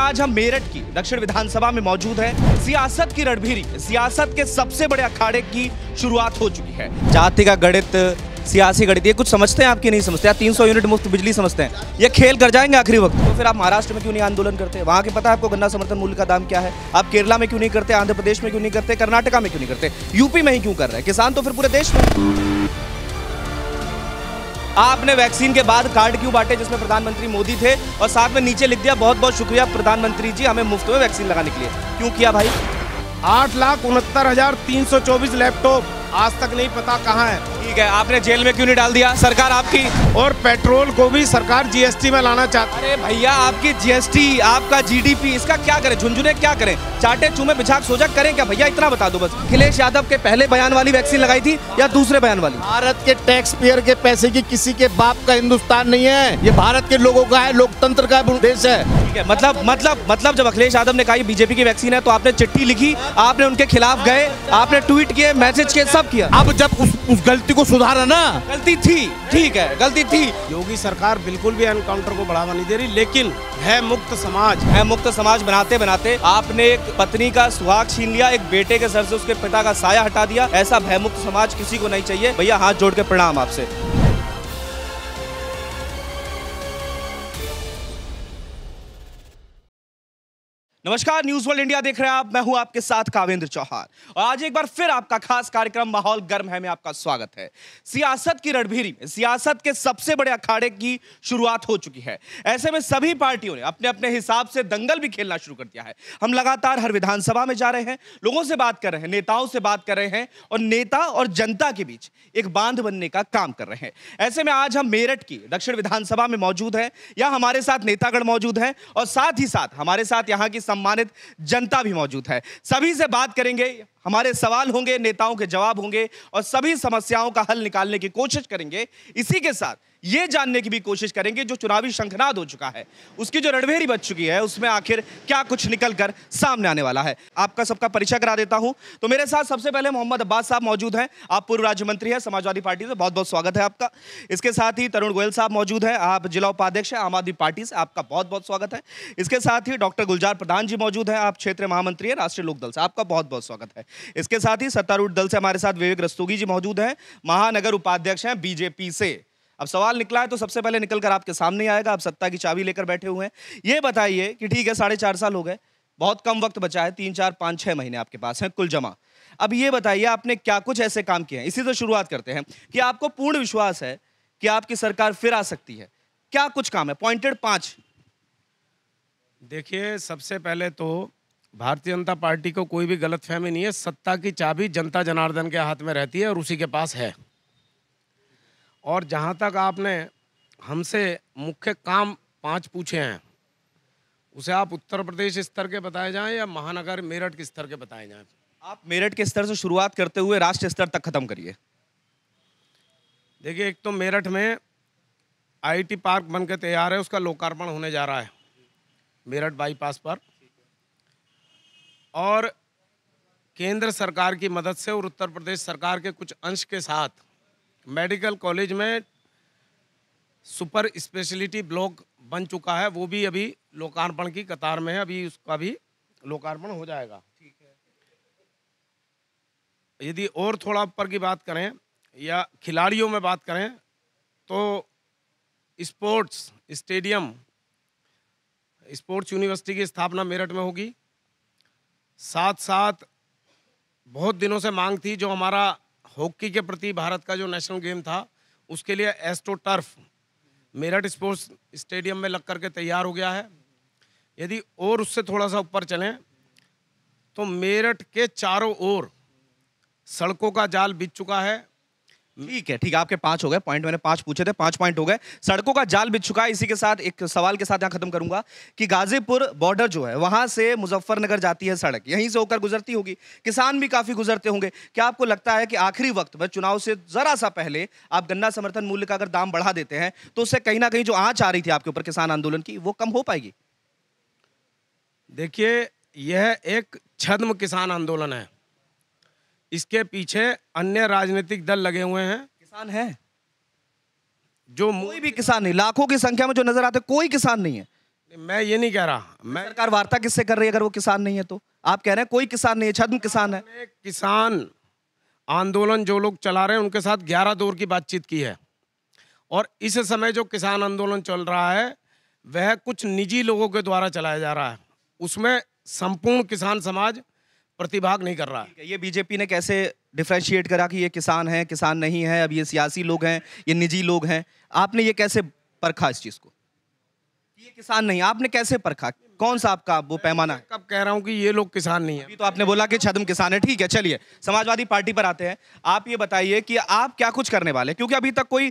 आज हम मेरठ की दक्षिण विधानसभा में मौजूद हैं। सियासत की रणभीरी सियासत के सबसे बड़े अखाड़े की शुरुआत हो चुकी है जाति का गणित सियासी गणित ये कुछ समझते हैं आपकी नहीं समझते तीन सौ यूनिट मुफ्त बिजली समझते हैं ये खेल कर जाएंगे आखिरी वक्त तो फिर आप महाराष्ट्र में क्यों नहीं आंदोलन करते वहाँ के पता है आपको गन्ना समर्थन मूल्य का दाम क्या है आप केरला में क्यों नहीं करते आंध्र प्रदेश में क्यों नहीं करते कर्नाटका में क्यों नहीं करते यूपी में ही क्यों कर रहे हैं किसान तो फिर पूरे देश में आपने वैक्सीन के बाद कार्ड क्यों बांटे जिसमें प्रधानमंत्री मोदी थे और साथ में नीचे लिख दिया बहुत बहुत शुक्रिया प्रधानमंत्री जी हमें मुफ्त में वैक्सीन लगाने के लिए क्यों किया भाई आठ लाख उनहत्तर हजार तीन सौ चौबीस लैपटॉप आज तक नहीं पता कहाँ है ठीक है आपने जेल में क्यों नहीं डाल दिया सरकार आपकी और पेट्रोल को भी सरकार जीएसटी में लाना चाहती अरे भैया आपकी जीएसटी आपका जीडीपी इसका क्या करें झुंझुने क्या करें चाटे चूमे बिछाक सोजा करें क्या भैया इतना बता दो बस अखिलेश यादव के पहले बयान वाली वैक्सीन लगाई थी या दूसरे बयान वाली भारत के टैक्स पेयर के पैसे की किसी के बाप का हिंदुस्तान नहीं है ये भारत के लोगों का है लोकतंत्र का देश है ठीक है मतलब मतलब मतलब जब अखिलेश यादव ने कहा बीजेपी की वैक्सीन है तो आपने चिट्ठी लिखी आपने उनके खिलाफ गए आपने ट्वीट किए मैसेज किए सब किया अब जब उस, उस गलती को सुधारा ना गलती थी ठीक है गलती थी योगी सरकार बिल्कुल भी एनकाउंटर को बढ़ावा नहीं दे रही लेकिन है मुक्त समाज है मुक्त समाज बनाते बनाते आपने एक पत्नी का सुहाग छीन लिया एक बेटे के सर से उसके पिता का साया हटा दिया ऐसा भयमुक्त समाज किसी को नहीं चाहिए भैया हाथ जोड़ के प्रणाम आपसे नमस्कार न्यूज वर्ल्ड इंडिया देख रहे हैं आप मैं हूं आपके साथ कावेंद्र चौहान और आज एक बार फिर आपका खास कार्यक्रम माहौल गर्म है में आपका स्वागत है सियासत की रणभीरी में सियासत के सबसे बड़े अखाड़े की शुरुआत हो चुकी है ऐसे में सभी पार्टियों ने अपने अपने हिसाब से दंगल भी खेलना शुरू कर दिया है हम लगातार हर विधानसभा में जा रहे हैं लोगों से बात कर रहे हैं नेताओं से बात कर रहे हैं और नेता और जनता के बीच एक बांध बनने का काम कर रहे हैं ऐसे में आज हम मेरठ की दक्षिण विधानसभा में मौजूद है या हमारे साथ नेतागढ़ मौजूद है और साथ ही साथ हमारे साथ यहाँ की सम्मानित जनता भी मौजूद है सभी से बात करेंगे हमारे सवाल होंगे नेताओं के जवाब होंगे और सभी समस्याओं का हल निकालने की कोशिश करेंगे इसी के साथ ये जानने की भी कोशिश करेंगे जो चुनावी शंखनाद हो चुका है उसकी जो रणभेरी बच चुकी है उसमें आखिर क्या कुछ निकल कर सामने आने वाला है आपका सबका परिचय करा देता हूं तो मेरे साथ सबसे पहले मोहम्मद अब्बास साहब मौजूद हैं आप पूर्व राज्य मंत्री हैं समाजवादी पार्टी से बहुत बहुत स्वागत है आपका इसके साथ ही तरुण गोयल साहब मौजूद हैं आप जिला उपाध्यक्ष हैं आम आदमी पार्टी से आपका बहुत बहुत स्वागत है इसके साथ ही डॉक्टर गुलजार प्रधान जी मौजूद हैं आप क्षेत्रीय महामंत्री हैं राष्ट्रीय लोकदल से आपका बहुत बहुत स्वागत है इसके साथ ही सत्तारूढ़ दल से हमारे साथ विवेक रस्तोगी जी मौजूद हैं महानगर उपाध्यक्ष हैं बीजेपी से अब सवाल निकला है तो सबसे पहले निकल कर आपके सामने आएगा आप सत्ता की चाबी लेकर बैठे हुए हैं ये बताइए कि ठीक है साढ़े चार साल हो गए बहुत कम वक्त बचा है तीन चार पाँच छः महीने आपके पास हैं कुल जमा अब ये बताइए आपने क्या कुछ ऐसे काम किए हैं इसी से शुरुआत करते हैं कि आपको पूर्ण विश्वास है कि आपकी सरकार फिर आ सकती है क्या कुछ काम है पॉइंटेड पाँच देखिए सबसे पहले तो भारतीय जनता पार्टी को कोई भी गलत फहमी नहीं है सत्ता की चाबी जनता जनार्दन के हाथ में रहती है और उसी के पास है और जहाँ तक आपने हमसे मुख्य काम पांच पूछे हैं उसे आप उत्तर प्रदेश स्तर के बताए जाएं या महानगर मेरठ के स्तर के बताए जाएं आप मेरठ के स्तर से शुरुआत करते हुए राष्ट्रीय स्तर तक ख़त्म करिए देखिए एक तो मेरठ में आईटी पार्क बन के तैयार है उसका लोकार्पण होने जा रहा है मेरठ बाईपास पर और केंद्र सरकार की मदद से और उत्तर प्रदेश सरकार के कुछ अंश के साथ मेडिकल कॉलेज में सुपर स्पेशलिटी ब्लॉक बन चुका है वो भी अभी लोकार्पण की कतार में है अभी उसका भी लोकार्पण हो जाएगा यदि और थोड़ा ऊपर की बात करें या खिलाड़ियों में बात करें तो स्पोर्ट्स स्टेडियम स्पोर्ट्स यूनिवर्सिटी की स्थापना मेरठ में होगी साथ साथ बहुत दिनों से मांग थी जो हमारा हॉकी के प्रति भारत का जो नेशनल गेम था उसके लिए astro turf Meerut sports stadium में लग करके तैयार हो गया है यदि और उससे थोड़ा सा ऊपर चलें तो मेरठ के चारों ओर सड़कों का जाल बीत चुका है ठीक है ठीक है आपके पांच हो गए पॉइंट मैंने पांच पूछे थे पांच पॉइंट हो गए सड़कों का जाल बिछ चुका है इसी के साथ एक सवाल के साथ यहाँ खत्म करूंगा कि गाजीपुर बॉर्डर जो है वहां से मुजफ्फरनगर जाती है सड़क यहीं से होकर गुजरती होगी किसान भी काफी गुजरते होंगे क्या आपको लगता है कि आखिरी वक्त वह चुनाव से जरा सा पहले आप गन्ना समर्थन मूल्य का अगर दाम बढ़ा देते हैं तो उससे कहीं ना कहीं जो आँच आ रही थी आपके ऊपर किसान आंदोलन की वो कम हो पाएगी देखिए यह एक छद्म किसान आंदोलन है इसके पीछे अन्य राजनीतिक दल लगे हुए हैं किसान है जो कोई भी किसान नहीं लाखों की संख्या में जो नजर आते कोई किसान नहीं है मैं ये नहीं कह रहा मैं सरकार वार्ता किससे कर रही है अगर वो किसान नहीं है तो आप कह रहे हैं कोई किसान नहीं है छद्म किसान है किसान आंदोलन जो लोग चला रहे हैं उनके साथ ग्यारह दौर की बातचीत की है और इस समय जो किसान आंदोलन चल रहा है वह कुछ निजी लोगों के द्वारा चलाया जा रहा है उसमें संपूर्ण किसान समाज प्रतिभाग नहीं कर रहा है ये बीजेपी ने कैसे डिफ्रेंशिएट करा कि ये किसान हैं किसान नहीं है अब ये सियासी लोग हैं ये निजी लोग हैं आपने ये कैसे परखा इस चीज़ को ये किसान नहीं आपने कैसे परखा कौन सा आपका वो पैमाना है कब कह रहा हूँ कि ये लोग किसान नहीं है तो आपने बोला कि छदम किसान है ठीक है चलिए समाजवादी पार्टी पर आते हैं आप ये बताइए कि आप क्या कुछ करने वाले क्योंकि अभी तक कोई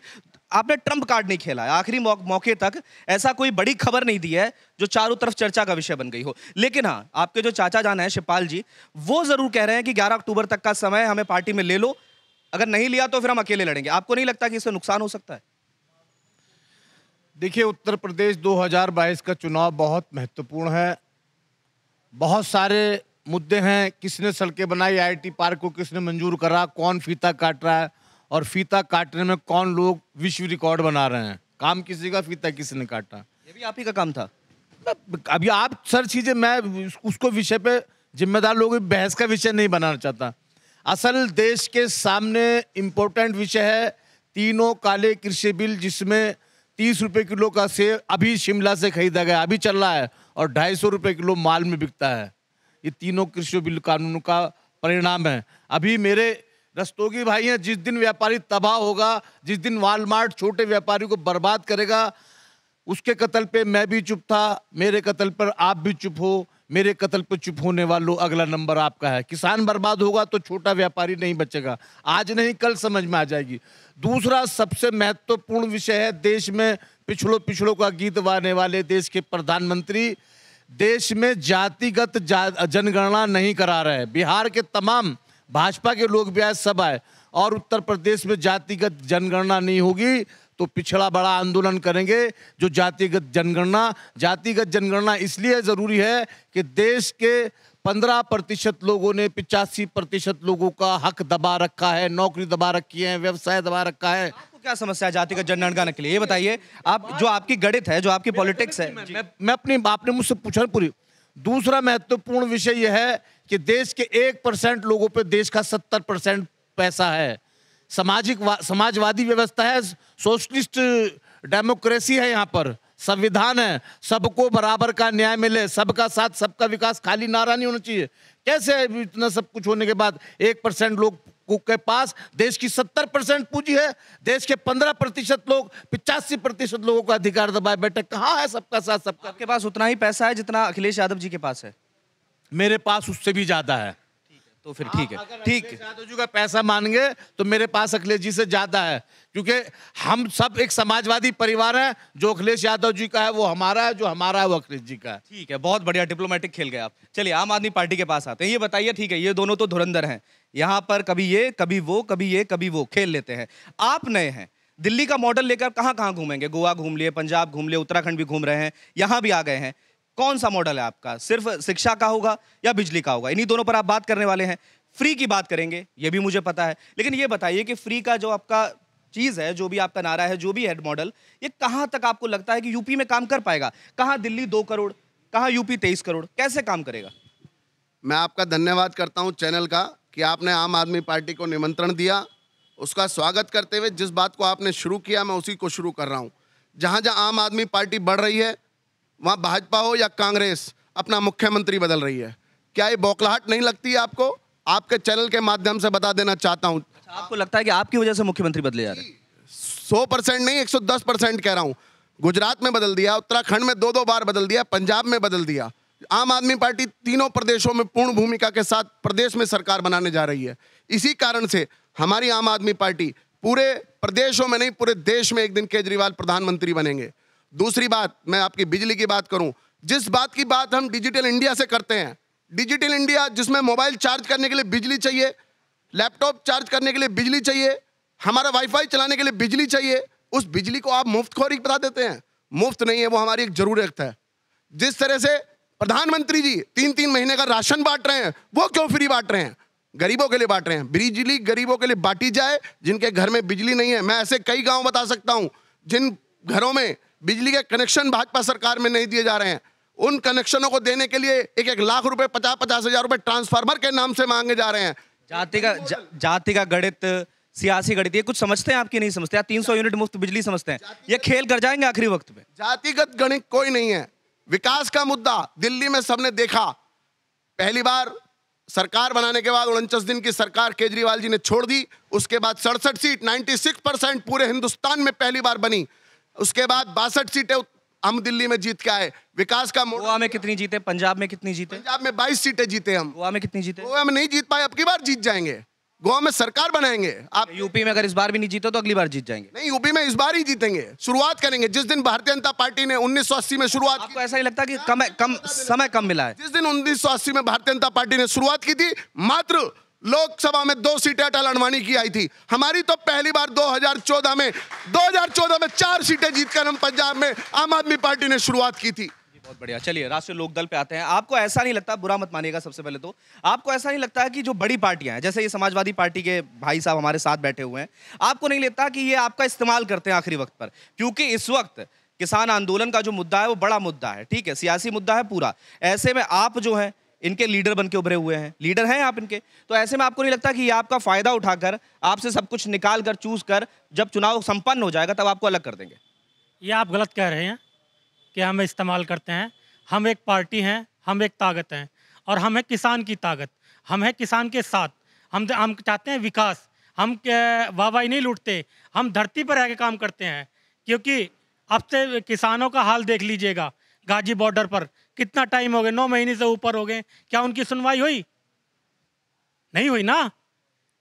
आपने ट्रम्प कार्ड नहीं खेला है आखिरी मौ, मौके तक ऐसा कोई बड़ी खबर नहीं दी है जो चारों तरफ चर्चा का विषय बन गई हो लेकिन हाँ आपके जो चाचा जान है शिवपाल जी वो जरूर कह रहे हैं कि 11 अक्टूबर तक का समय हमें पार्टी में ले लो अगर नहीं लिया तो फिर हम अकेले लड़ेंगे आपको नहीं लगता कि इससे नुकसान हो सकता है देखिए उत्तर प्रदेश 2022 का चुनाव बहुत महत्वपूर्ण है बहुत सारे मुद्दे हैं किसने सड़कें बनाई आईटी पार्क को किसने मंजूर करा कौन फीता काट रहा है और फीता काटने में कौन लोग विश्व रिकॉर्ड बना रहे हैं काम किसी का फीता किसी ने काटा ये भी आप ही का काम था अभी आप सर चीज़ें मैं उसको विषय पे जिम्मेदार लोग बहस का विषय नहीं बनाना चाहता असल देश के सामने इम्पोर्टेंट विषय है तीनों काले कृषि बिल जिसमें तीस रुपये किलो का सेब अभी शिमला से खरीदा गया अभी चल रहा है और ढाई सौ रुपये किलो माल में बिकता है ये तीनों कृषि बिल कानून का परिणाम है अभी मेरे रस्तोगी भाई हैं जिस दिन व्यापारी तबाह होगा जिस दिन वालमार्ट छोटे व्यापारी को बर्बाद करेगा उसके कत्ल पे मैं भी चुप था मेरे कत्ल पर आप भी चुप हो मेरे कत्ल पर चुप होने वालों अगला नंबर आपका है किसान बर्बाद होगा तो छोटा व्यापारी नहीं बचेगा आज नहीं कल समझ में आ जाएगी दूसरा सबसे महत्वपूर्ण विषय है देश में पिछड़ों पिछड़ों का गीत गाने वाले देश के प्रधानमंत्री देश में जातिगत जा, जनगणना नहीं करा रहे बिहार के तमाम भाजपा के लोग भी आए सब आए और उत्तर प्रदेश में जातिगत जनगणना नहीं होगी तो पिछड़ा बड़ा आंदोलन करेंगे जो जातिगत जनगणना जातिगत जनगणना इसलिए ज़रूरी है कि देश के पंद्रह प्रतिशत लोगों ने पिचासी प्रतिशत लोगों का हक दबा रखा है नौकरी दबा रखी है व्यवसाय दबा रखा है आपको क्या समस्या है जातिगत जनगणना के लिए ये बताइए आप हाँ। जो आपकी गणित है जो आपकी पॉलिटिक्स है मैं, मैं अपनी आपने मुझसे पूछा पूरी दूसरा महत्वपूर्ण विषय यह है कि देश के एक परसेंट लोगों पे देश का सत्तर परसेंट पैसा है सामाजिक समाजवादी व्यवस्था है सोशलिस्ट डेमोक्रेसी है यहाँ पर संविधान है सबको बराबर का न्याय मिले सबका साथ सबका विकास खाली नारा नहीं होना चाहिए कैसे इतना सब कुछ होने के बाद एक परसेंट लोग के पास देश की सत्तर परसेंट पूंजी है देश के पंद्रह प्रतिशत लोग पिचासी प्रतिशत लोगों का अधिकार दबाए बैठे कहाँ है सबका साथ सबका आपके पास उतना ही पैसा है जितना अखिलेश यादव जी के पास है मेरे पास उससे भी ज्यादा है तो फिर ठीक है हाँ, ठीक यादव जी का पैसा मांगे तो मेरे पास अखिलेश जी से ज्यादा है क्योंकि हम सब एक समाजवादी परिवार है जो अखिलेश यादव जी का है वो हमारा है जो हमारा है वो अखिलेश जी का है ठीक है बहुत बढ़िया डिप्लोमेटिक खेल गए आप चलिए आम आदमी पार्टी के पास आते हैं ये बताइए ठीक है ये दोनों तो धुरंधर हैं यहाँ पर कभी ये कभी वो कभी ये कभी वो खेल लेते हैं आप नए हैं दिल्ली का मॉडल लेकर कहाँ कहाँ घूमेंगे गोवा घूम लिए पंजाब घूम लिए उत्तराखंड भी घूम रहे हैं यहाँ भी आ गए हैं कौन सा मॉडल है आपका सिर्फ शिक्षा का होगा या बिजली का होगा इन्हीं दोनों पर आप बात करने वाले हैं फ्री की बात करेंगे ये भी मुझे पता है लेकिन ये बताइए कि फ्री का जो आपका चीज़ है जो भी आपका नारा है जो भी हेड मॉडल ये कहाँ तक आपको लगता है कि यूपी में काम कर पाएगा कहाँ दिल्ली दो करोड़ कहाँ यूपी तेईस करोड़ कैसे काम करेगा मैं आपका धन्यवाद करता हूँ चैनल का कि आपने आम आदमी पार्टी को निमंत्रण दिया उसका स्वागत करते हुए जिस बात को आपने शुरू किया मैं उसी को शुरू कर रहा हूँ जहाँ जहाँ आम आदमी पार्टी बढ़ रही है वहाँ भाजपा हो या कांग्रेस अपना मुख्यमंत्री बदल रही है क्या ये बौखलाहट नहीं लगती है आपको आपके चैनल के माध्यम से बता देना चाहता हूँ अच्छा, आपको लगता है कि आपकी वजह से मुख्यमंत्री बदले जा रहे हैं सौ परसेंट नहीं एक सौ दस परसेंट कह रहा हूँ गुजरात में बदल दिया उत्तराखंड में दो दो बार बदल दिया पंजाब में बदल दिया आम आदमी पार्टी तीनों प्रदेशों में पूर्ण भूमिका के साथ प्रदेश में सरकार बनाने जा रही है इसी कारण से हमारी आम आदमी पार्टी पूरे प्रदेशों में नहीं पूरे देश में एक दिन केजरीवाल प्रधानमंत्री बनेंगे दूसरी बात मैं आपकी बिजली की बात करूं जिस बात की बात हम डिजिटल इंडिया से करते हैं डिजिटल इंडिया जिसमें मोबाइल चार्ज करने के लिए बिजली चाहिए लैपटॉप चार्ज करने के लिए बिजली चाहिए हमारा वाईफाई चलाने के लिए बिजली चाहिए उस बिजली को आप मुफ्त खोरी बता देते हैं मुफ्त नहीं है वो हमारी एक जरूरत है जिस तरह से प्रधानमंत्री जी तीन तीन महीने का राशन बांट रहे हैं वो क्यों फ्री बांट रहे हैं गरीबों के लिए बांट रहे हैं बिजली गरीबों के लिए बांटी जाए जिनके घर में बिजली नहीं है मैं ऐसे कई गांव बता सकता हूं जिन घरों में बिजली के कनेक्शन भाजपा सरकार में नहीं दिए जा रहे हैं उन कनेक्शनों को देने के लिए एक एक लाख रुपए पचास पचास हजार रुपए ट्रांसफार्मर के नाम से मांगे जा रहे हैं जाति का जा, जाति का गणित सियासी गणित ये कुछ समझते हैं आपकी नहीं समझते तीन सौ यूनिट मुफ्त बिजली समझते हैं ये खेल कर जाएंगे आखिरी वक्त में जातिगत गणित कोई नहीं है विकास का मुद्दा दिल्ली में सबने देखा पहली बार सरकार बनाने के बाद उनचास दिन की सरकार केजरीवाल जी ने छोड़ दी उसके बाद सड़सठ सीट 96 परसेंट पूरे हिंदुस्तान में पहली बार बनी उसके बाद बासठ सीटें हम दिल्ली में जीत के आए विकास का गोवा में कितनी जीते पंजाब में कितनी जीते पंजाब में बाईस सीटें जीते हम गोवा में कितनी जीते गोवा में नहीं जीत पाए अब की बार जीत जाएंगे गोवा में सरकार बनाएंगे आप यूपी में अगर इस बार भी नहीं जीते तो अगली बार जीत जाएंगे नहीं यूपी में इस बार ही जीतेंगे शुरुआत करेंगे जिस दिन भारतीय जनता पार्टी ने अस्सी में शुरुआत आपको ऐसा ही लगता कि कम कम समय कम मिला है जिस दिन अस्सी में भारतीय जनता पार्टी ने शुरुआत की थी मात्र लोकसभा में दो सीटें अटल अडवाणी की आई थी हमारी तो पहली बार 2014 में 2014 में चार सीटें जीतकर हम पंजाब में आम आदमी पार्टी ने शुरुआत की थी बहुत बढ़िया चलिए राष्ट्रीय लोकदल पे आते हैं आपको ऐसा नहीं लगता बुरा मत मानिएगा सबसे पहले तो आपको ऐसा नहीं लगता कि जो बड़ी पार्टियां हैं जैसे ये समाजवादी पार्टी के भाई साहब हमारे साथ बैठे हुए हैं आपको नहीं लगता कि ये आपका इस्तेमाल करते हैं आखिरी वक्त पर क्योंकि इस वक्त किसान आंदोलन का जो मुद्दा है वो बड़ा मुद्दा है ठीक है सियासी मुद्दा है पूरा ऐसे में आप जो है इनके लीडर बन के उभरे हुए हैं लीडर हैं आप इनके तो ऐसे में आपको नहीं लगता कि ये आपका फ़ायदा उठाकर आपसे सब कुछ निकाल कर चूज कर जब चुनाव संपन्न हो जाएगा तब आपको अलग कर देंगे ये आप गलत कह रहे हैं कि हम इस्तेमाल करते हैं हम एक पार्टी हैं हम एक ताकत हैं और हम हैं किसान की ताकत हम हैं किसान के साथ हम हम चाहते हैं विकास हम वाहवाही नहीं लूटते हम धरती पर रह काम करते हैं क्योंकि अब से किसानों का हाल देख लीजिएगा गाजी बॉर्डर पर कितना टाइम हो गया नौ महीने से ऊपर हो गए क्या उनकी सुनवाई हुई नहीं हुई ना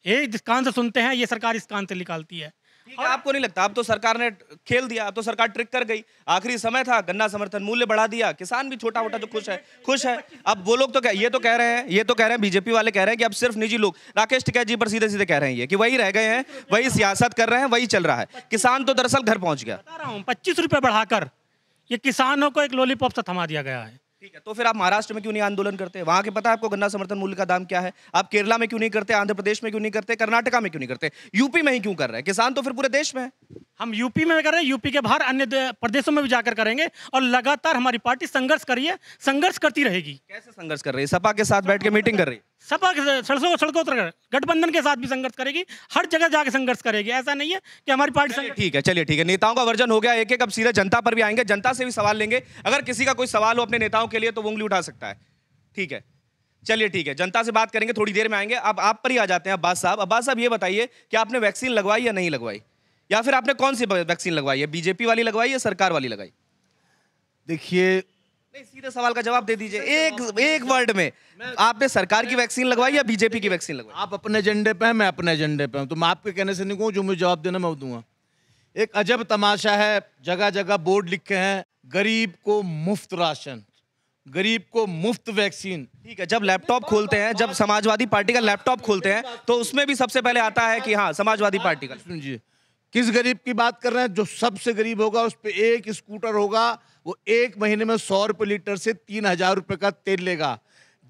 ये जिस कान से सुनते हैं ये सरकार इस कान से निकालती है और आपको नहीं लगता अब तो सरकार ने खेल दिया अब तो सरकार ट्रिक कर गई आखिरी समय था गन्ना समर्थन मूल्य बढ़ा दिया किसान भी छोटा मोटा जो खुश है खुश है अब वो लोग तो कह, ये तो कह रहे हैं ये तो कह रहे हैं बीजेपी वाले कह रहे हैं कि अब सिर्फ निजी लोग राकेश टिकैत जी पर सीधे सीधे कह रहे हैं ये कि वही रह गए हैं वही सियासत कर रहे हैं वही चल रहा है किसान तो दरअसल घर पहुंच गया पच्चीस रुपये बढ़ाकर ये किसानों को एक लॉलीपॉप से थमा दिया गया है ठीक है तो फिर आप महाराष्ट्र में क्यों नहीं आंदोलन करते वहां के पता है आपको गन्ना समर्थन मूल्य का दाम क्या है आप केरला में क्यों नहीं करते आंध्र प्रदेश में क्यों नहीं करते कर्नाटका में क्यों नहीं करते यूपी में ही क्यों कर रहे हैं किसान तो फिर पूरे देश में हम यूपी में कर रहे हैं यूपी के बाहर अन्य प्रदेशों में भी जाकर करेंगे और लगातार हमारी पार्टी संघर्ष करिए संघर्ष करती रहेगी कैसे संघर्ष कर रही है सपा के साथ बैठ के मीटिंग कर रही है सपा सड़कों सड़कों पर गठबंधन के साथ भी संघर्ष करेगी हर जगह जाके संघर्ष करेगी ऐसा नहीं है कि हमारी पार्टी ठीक है चलिए ठीक है नेताओं का वर्जन हो गया एक एक अब सीधे जनता पर भी आएंगे जनता से भी सवाल लेंगे अगर किसी का कोई सवाल हो अपने नेताओं के लिए तो वो उंगली उठा सकता है ठीक है चलिए ठीक है जनता से बात करेंगे थोड़ी देर में आएंगे अब आप पर ही आ जाते हैं अब्बास साहब अब्बास साहब ये बताइए कि आपने वैक्सीन लगवाई या नहीं लगवाई या फिर आपने कौन सी वैक्सीन लगवाई है बीजेपी वाली लगवाई या सरकार वाली लगाई देखिए सीधे सवाल का जवाब दे दीजिए एक एक वर्ड में आपने सरकार की वैक्सीन लगवाई या बीजेपी की वैक्सीन लगवाई आप अपने एजेंडे पे हैं मैं अपने एजेंडे पे हूँ तो मैं आपके कहने से नहीं कहूँ जो मुझे जवाब देना मैं दूंगा एक अजब तमाशा है जगह जगह बोर्ड लिखे हैं गरीब को मुफ्त राशन गरीब को मुफ्त वैक्सीन ठीक है जब लैपटॉप खोलते हैं जब समाजवादी पार्टी का लैपटॉप खोलते हैं तो उसमें भी सबसे पहले आता है कि हाँ समाजवादी हाँ, पार्टी का जी किस गरीब की बात कर रहे हैं जो सबसे गरीब होगा उस पर एक स्कूटर होगा वो एक महीने में सौ रुपये लीटर से तीन हजार रुपये का तेल लेगा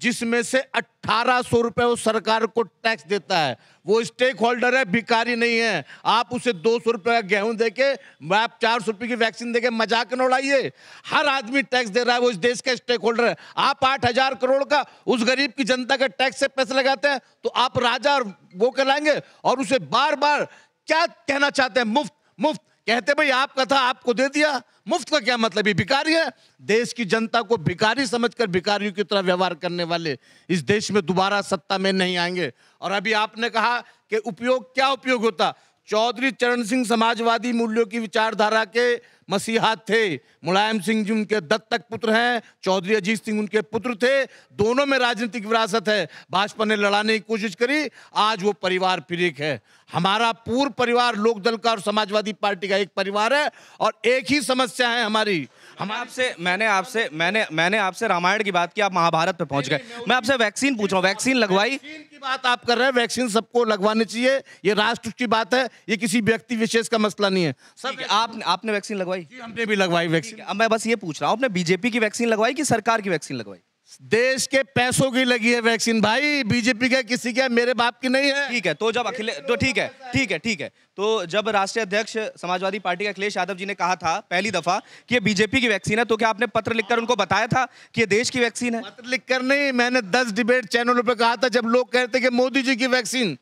जिसमें से अट्ठारह सौ रुपये वो सरकार को टैक्स देता है वो स्टेक होल्डर है भिकारी नहीं है आप उसे दो सौ रुपये का गेहूं दे के आप चार सौ रुपये की वैक्सीन दे के मजाक न उड़ाइए हर आदमी टैक्स दे रहा है वो इस देश का स्टेक होल्डर है आप आठ हजार करोड़ का उस गरीब की जनता का टैक्स से पैसे लगाते हैं तो आप राजा और वो कहलाएंगे और उसे बार बार क्या कहना चाहते हैं मुफ्त मुफ्त कहते भाई आपका था आपको दे दिया मुफ्त का क्या मतलब ये भिकारी है देश की जनता को भिकारी समझकर भिकारियों की तरह व्यवहार करने वाले इस देश में दोबारा सत्ता में नहीं आएंगे और अभी आपने कहा कि उपयोग क्या उपयोग होता चौधरी चरण सिंह समाजवादी मूल्यों की विचारधारा के मसीहा थे मुलायम सिंह जी उनके दत्तक पुत्र हैं चौधरी अजीत सिंह उनके पुत्र थे दोनों में राजनीतिक विरासत है भाजपा ने लड़ाने की कोशिश करी आज वो परिवार फिर एक है हमारा पूर्व परिवार लोकदल का और समाजवादी पार्टी का एक परिवार है और एक ही समस्या है हमारी हम आपसे मैंने आपसे मैंने मैंने आपसे रामायण की बात की आप महाभारत पे पहुंच गए मैं आपसे वैक्सीन पूछ रहा हूँ वैक्सीन लगवाई बात आप कर रहे हैं वैक्सीन सबको लगवानी चाहिए ये राष्ट्र की बात है ये किसी व्यक्ति विशेष का मसला नहीं है सर आप आपने वैक्सीन लगवाई हमने भी लगवाई वैक्सीन अब मैं बस ये पूछ रहा हूँ आपने बीजेपी की वैक्सीन लगवाई कि सरकार की वैक्सीन लगवाई देश के पैसों की लगी है वैक्सीन भाई बीजेपी का किसी का मेरे बाप की नहीं है ठीक है तो जब अखिलेश तो ठीक है ठीक है ठीक है तो जब राष्ट्रीय अध्यक्ष समाजवादी पार्टी के अखिलेश यादव जी ने कहा था पहली दफा कि ये बीजेपी की वैक्सीन है तो क्या आपने पत्र लिखकर उनको बताया था कि ये देश की वैक्सीन है पत्र लिखकर नहीं मैंने दस डिबेट चैनलों पर कहा था जब लोग कहते कि मोदी जी की वैक्सीन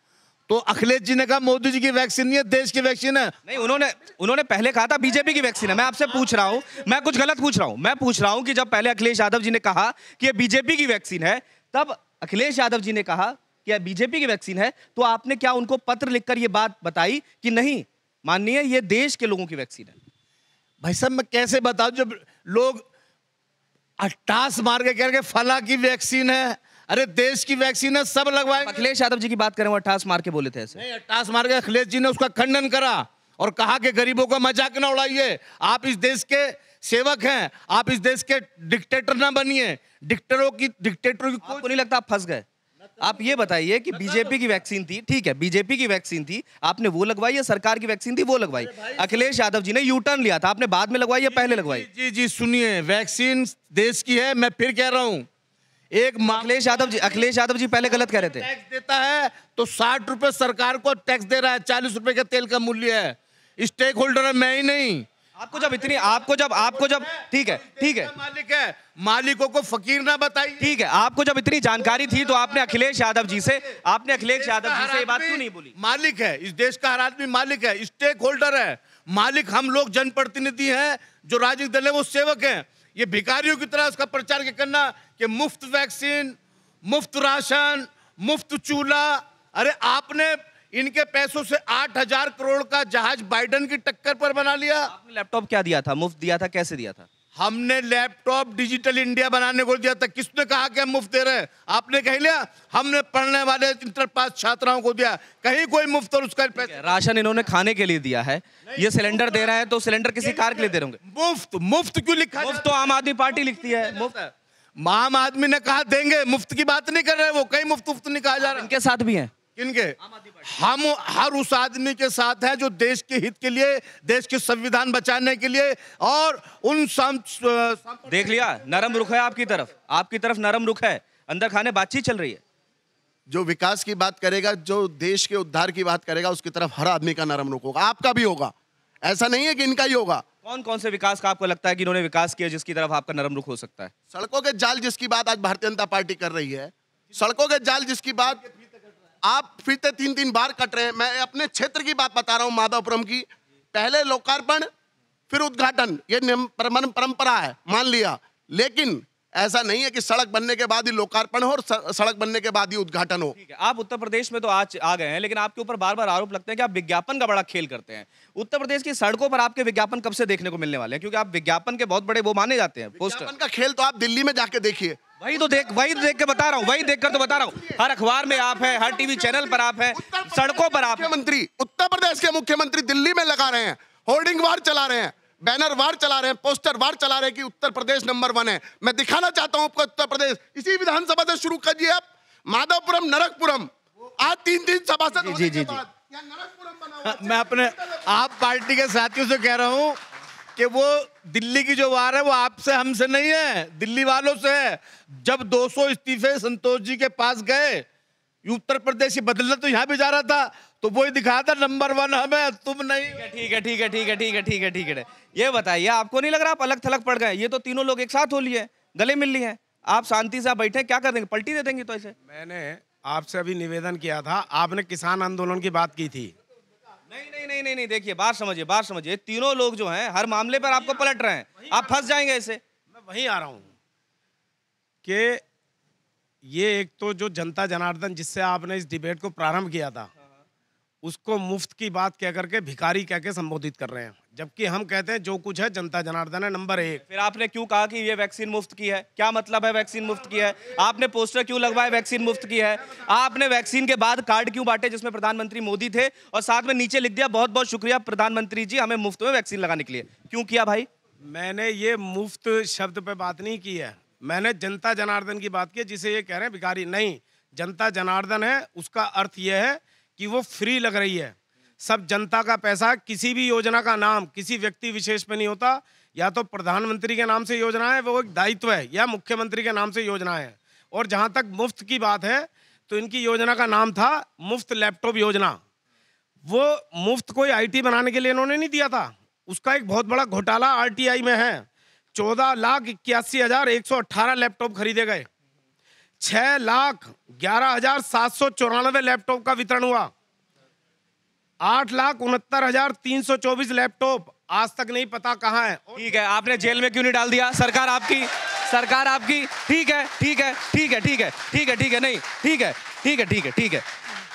तो अखिलेश जी ने कहा मोदी जी की वैक्सीन नहीं है देश की वैक्सीन है नहीं उन्होंने उन्होंने पहले कहा था बीजेपी की वैक्सीन है मैं आपसे पूछ रहा हूं मैं कुछ गलत पूछ रहा हूं मैं पूछ रहा हूं कि जब पहले अखिलेश यादव जी ने कहा कि ये बीजेपी की वैक्सीन है तब अखिलेश यादव जी ने कहा कि यह बीजेपी की वैक्सीन है तो आपने क्या उनको पत्र लिखकर यह बात बताई कि नहीं माननीय ये देश के लोगों की वैक्सीन है भाई साहब मैं कैसे बताऊं जब लोग अट्टास मार के कह रहे फला की वैक्सीन है अरे देश की वैक्सीन है सब लगवाए अखिलेश यादव जी की बात करें वो अट्ठास मार के बोले थे ऐसे नहीं अट्ठास मार के अखिलेश जी ने उसका खंडन करा और कहा कि गरीबों का मजाक ना उड़ाइए आप इस देश के सेवक हैं आप इस देश के डिक्टेटर ना बनिए डिक्टेटरों की डिक्टेटरों की आपको नहीं लगता आप फंस गए आप ये बताइए कि बीजेपी की वैक्सीन थी ठीक है बीजेपी की वैक्सीन थी आपने वो लगवाई या सरकार की वैक्सीन थी वो लगवाई अखिलेश यादव जी ने यू टर्न लिया था आपने बाद में लगवाई या पहले लगवाई जी जी, जी सुनिए वैक्सीन देश की है मैं फिर कह रहा हूँ एक अखिलेश यादव जी अखिलेश यादव जी पहले गलत कह रहे थे टैक्स देता है तो साठ रुपए सरकार को टैक्स दे रहा है चालीस रुपए का तेल का मूल्य है स्टेक होल्डर है मैं ही नहीं आपको जब इतनी आपको जब आपको जब ठीक है ठीक है मालिक है मालिकों को फकीर ना बताई ठीक है आपको जब इतनी जानकारी थी तो आपने अखिलेश यादव जी से आपने अखिलेश यादव जी से ये बात क्यों नहीं बोली मालिक है इस देश का हर आदमी मालिक है स्टेक होल्डर है मालिक हम लोग जनप्रतिनिधि हैं जो राजनीतिक दल है वो सेवक हैं ये भिकारियों की तरह उसका प्रचार करना कि मुफ्त वैक्सीन मुफ्त राशन मुफ्त चूल्हा अरे आपने इनके पैसों से आठ हजार करोड़ का जहाज बाइडन की टक्कर पर बना लिया आपने लैपटॉप क्या दिया था मुफ्त दिया था कैसे दिया था हमने लैपटॉप डिजिटल इंडिया बनाने को दिया था किसने कहा कि हम मुफ्त दे रहे हैं आपने कह लिया हमने पढ़ने वाले इंटर पास छात्राओं को दिया कहीं कोई मुफ्त और उसका राशन इन्होंने खाने के लिए दिया है ये सिलेंडर दे रहा है तो सिलेंडर किसी कार के लिए दे रहे मुफ्त मुफ्त क्यों लिखा मुफ्त तो आम आदमी पार्टी लिखती है मुफ्त आम आदमी ने कहा देंगे मुफ्त की बात नहीं कर रहे वो कहीं मुफ्त मुफ्त नहीं कहा जा रहा इनके साथ भी है किनके हम हर उस आदमी के साथ हैं जो देश के हित के लिए देश के संविधान बचाने के लिए और उन साम, साम देख लिया नरम रुख है आपकी तरफ आपकी तरफ नरम रुख है अंदर खाने बातचीत चल रही है जो विकास की बात करेगा जो देश के उद्धार की बात करेगा उसकी तरफ हर आदमी का नरम रुख होगा आपका भी होगा ऐसा नहीं है कि इनका ही होगा कौन कौन से विकास का आपको लगता है कि इन्होंने विकास किया जिसकी तरफ आपका नरम रुख हो सकता है सड़कों के जाल जिसकी बात आज भारतीय जनता पार्टी कर रही है सड़कों के जाल जिसकी बात आप फिरते तो तीन तीन बार कट रहे हैं मैं अपने क्षेत्र की बात बता रहा हूँ माधवपुरम की पहले लोकार्पण फिर उद्घाटन ये परंपरा है मान लिया लेकिन ऐसा नहीं है कि सड़क बनने के बाद ही लोकार्पण हो और सड़क बनने के बाद ही उद्घाटन हो आप उत्तर प्रदेश में तो आज आ गए हैं लेकिन आपके ऊपर बार बार आरोप लगते हैं कि आप विज्ञापन का बड़ा खेल करते हैं उत्तर प्रदेश की सड़कों पर आपके विज्ञापन कब से देखने को मिलने वाले हैं क्योंकि आप विज्ञापन के बहुत बड़े वो माने जाते हैं पोस्टर का खेल तो आप दिल्ली में जाके देखिए वही तो देख वही देख के बता रहा हूँ वही देखकर तो बता रहा हूँ हर अखबार में आप है हर टीवी चैनल पर आप है सड़कों पर आप मुख्यमंत्री उत्तर प्रदेश के मुख्यमंत्री दिल्ली में लगा रहे हैं होर्डिंग वार चला रहे हैं बैनर वार चला रहे हैं पोस्टर वार चला रहे हैं कि उत्तर प्रदेश नंबर वन है मैं दिखाना चाहता हूं आपको उत्तर प्रदेश इसी विधानसभा से शुरू कर आप माधवपुरम नरकपुरम आज तीन दिन सभासद जी, जी, जी, हाँ, मैं अपने आप पार्टी के साथियों से कह रहा हूं कि वो दिल्ली की जो वार है वो आपसे हमसे नहीं है दिल्ली वालों से है जब 200 इस्तीफे संतोष जी के पास गए उत्तर प्रदेश बदलना तो यहाँ भी जा रहा था तो वो ही दिखा था नंबर वन हमें तुम नहीं ठीक है ठीक है ठीक है ठीक है ठीक है ठीक है ये बताइए आपको नहीं लग रहा आप अलग थलग पड़ गए ये तो तीनों लोग एक साथ हो लिए गले मिल लिए आप शांति से बैठे क्या कर देंगे पलटी दे देंगे तो ऐसे मैंने आपसे अभी निवेदन किया था आपने किसान आंदोलन की बात की थी नहीं नहीं नहीं नहीं नहीं देखिए बात समझिए बात समझिए तीनों लोग जो हैं हर मामले पर आपको पलट रहे हैं आप फंस जाएंगे ऐसे मैं वहीं आ रहा हूं कि ये एक तो जो जनता जनार्दन जिससे आपने इस डिबेट को प्रारंभ किया था हाँ, हाँ। उसको मुफ्त की बात कह करके भिखारी कह के संबोधित कर रहे हैं जबकि हम कहते हैं जो कुछ है जनता जनार्दन है नंबर एक फिर आपने क्यों कहा कि ये वैक्सीन मुफ्त की है क्या मतलब है वैक्सीन मुफ्त की है आपने पोस्टर क्यों लगवाए वैक्सीन मुफ्त की है आपने वैक्सीन के बाद कार्ड क्यों बांटे जिसमें प्रधानमंत्री मोदी थे और साथ में नीचे लिख दिया बहुत बहुत शुक्रिया प्रधानमंत्री जी हमें मुफ्त में वैक्सीन लगाने के लिए क्यों किया भाई मैंने ये मुफ्त शब्द पर बात नहीं की है मैंने जनता जनार्दन की बात की जिसे ये कह रहे हैं भिखारी नहीं जनता जनार्दन है उसका अर्थ यह है कि वो फ्री लग रही है सब जनता का पैसा किसी भी योजना का नाम किसी व्यक्ति विशेष पे नहीं होता या तो प्रधानमंत्री के नाम से योजना है वो एक दायित्व है या मुख्यमंत्री के नाम से योजना है और जहाँ तक मुफ्त की बात है तो इनकी योजना का नाम था मुफ्त लैपटॉप योजना वो मुफ्त कोई आईटी बनाने के लिए इन्होंने नहीं दिया था उसका एक बहुत बड़ा घोटाला आरटीआई में है चौदह लाख इक्यासी हजार एक सौ अठारह लैपटॉप खरीदे गए छह लाख ग्यारह हजार सात सौ चौरानवे लैपटॉप का वितरण हुआ आठ लाख उनहत्तर हजार तीन सौ चौबीस लैपटॉप आज तक नहीं पता कहाँ है ठीक है आपने जेल में क्यों नहीं डाल दिया सरकार आपकी सरकार आपकी ठीक है ठीक है ठीक है ठीक है ठीक है ठीक है नहीं ठीक है ठीक है ठीक है ठीक है